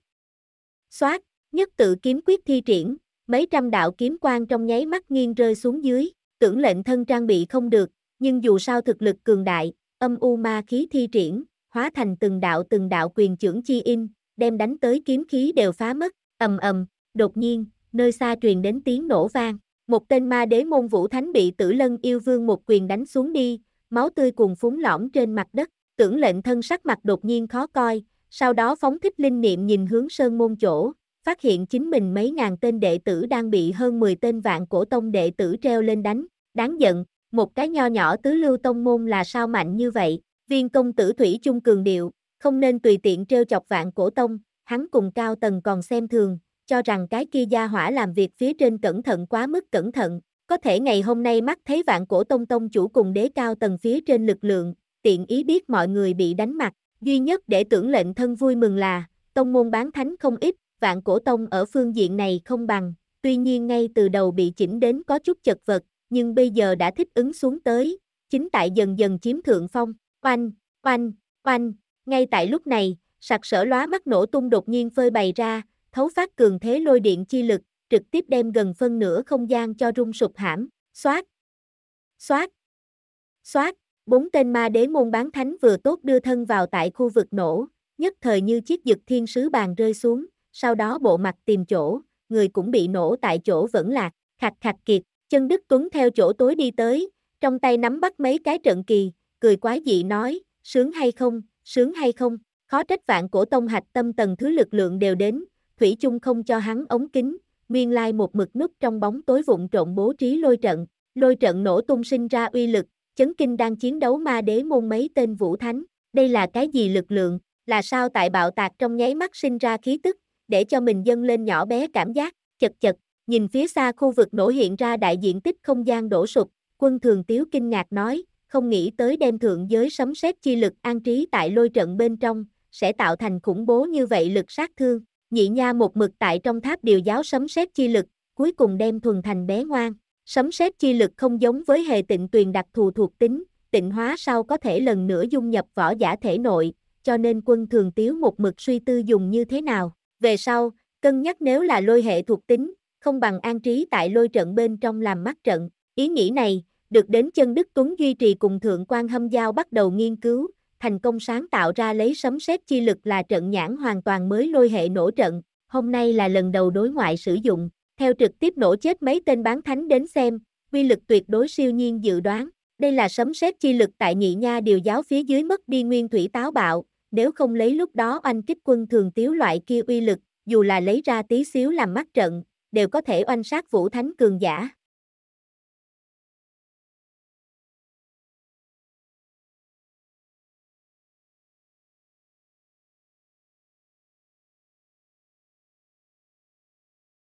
Xoát, nhất tự kiếm quyết thi triển, mấy trăm đạo kiếm quang trong nháy mắt nghiêng rơi xuống dưới, tưởng lệnh thân trang bị không được, nhưng dù sao thực lực cường đại, âm u ma khí thi triển, hóa thành từng đạo từng đạo quyền trưởng chi in, đem đánh tới kiếm khí đều phá mất, ầm ầm, đột nhiên, nơi xa truyền đến tiếng nổ vang, một tên ma đế môn vũ thánh bị tử lân yêu vương một quyền đánh xuống đi, máu tươi cùng phúng lõm trên mặt đất, Tưởng lệnh thân sắc mặt đột nhiên khó coi, sau đó phóng thích linh niệm nhìn hướng sơn môn chỗ, phát hiện chính mình mấy ngàn tên đệ tử đang bị hơn 10 tên vạn cổ tông đệ tử treo lên đánh, đáng giận, một cái nho nhỏ tứ lưu tông môn là sao mạnh như vậy, viên công tử Thủy chung cường điệu, không nên tùy tiện treo chọc vạn cổ tông, hắn cùng cao tầng còn xem thường, cho rằng cái kia gia hỏa làm việc phía trên cẩn thận quá mức cẩn thận, có thể ngày hôm nay mắt thấy vạn cổ tông tông chủ cùng đế cao tầng phía trên lực lượng, tiện ý biết mọi người bị đánh mặt, duy nhất để tưởng lệnh thân vui mừng là, tông môn bán thánh không ít, vạn cổ tông ở phương diện này không bằng, tuy nhiên ngay từ đầu bị chỉnh đến có chút chật vật, nhưng bây giờ đã thích ứng xuống tới, chính tại dần dần chiếm thượng phong, oanh, oanh, oanh, ngay tại lúc này, sặc sở lóa mắt nổ tung đột nhiên phơi bày ra, thấu phát cường thế lôi điện chi lực, trực tiếp đem gần phân nửa không gian cho rung sụp hãm, xoát, xoát, xoát, Bốn tên ma đế môn bán thánh vừa tốt đưa thân vào tại khu vực nổ, nhất thời như chiếc dực thiên sứ bàn rơi xuống, sau đó bộ mặt tìm chỗ, người cũng bị nổ tại chỗ vẫn lạc, khạch khạch kiệt, chân Đức Tuấn theo chỗ tối đi tới, trong tay nắm bắt mấy cái trận kỳ, cười quái dị nói, sướng hay không, sướng hay không, khó trách vạn cổ tông hạch tâm tầng thứ lực lượng đều đến, Thủy chung không cho hắn ống kính, nguyên lai một mực nút trong bóng tối vụn trộn bố trí lôi trận, lôi trận nổ tung sinh ra uy lực, chấn kinh đang chiến đấu ma đế môn mấy tên vũ thánh, đây là cái gì lực lượng, là sao tại bạo tạc trong nháy mắt sinh ra khí tức, để cho mình dâng lên nhỏ bé cảm giác, chật chật, nhìn phía xa khu vực nổi hiện ra đại diện tích không gian đổ sụp, quân thường tiếu kinh ngạc nói, không nghĩ tới đem thượng giới sấm sét chi lực an trí tại lôi trận bên trong, sẽ tạo thành khủng bố như vậy lực sát thương, nhị nha một mực tại trong tháp điều giáo sấm sét chi lực, cuối cùng đem thuần thành bé ngoan. Sấm sét chi lực không giống với hệ tịnh tuyền đặc thù thuộc tính, tịnh hóa sau có thể lần nữa dung nhập võ giả thể nội, cho nên quân thường tiếu một mực suy tư dùng như thế nào. Về sau, cân nhắc nếu là lôi hệ thuộc tính, không bằng an trí tại lôi trận bên trong làm mắt trận. Ý nghĩ này, được đến chân Đức Tuấn duy trì cùng Thượng quan Hâm Giao bắt đầu nghiên cứu, thành công sáng tạo ra lấy sấm sét chi lực là trận nhãn hoàn toàn mới lôi hệ nổ trận, hôm nay là lần đầu đối ngoại sử dụng, theo trực tiếp nổ chết mấy tên bán thánh đến xem, quy lực tuyệt đối siêu nhiên dự đoán. Đây là sấm sét chi lực tại nhị nha điều giáo phía dưới mất đi nguyên thủy táo bạo, nếu không lấy lúc đó oanh kích quân thường tiếu loại kia uy lực, dù là lấy ra tí xíu làm mắt trận, đều có thể oanh sát vũ thánh cường giả.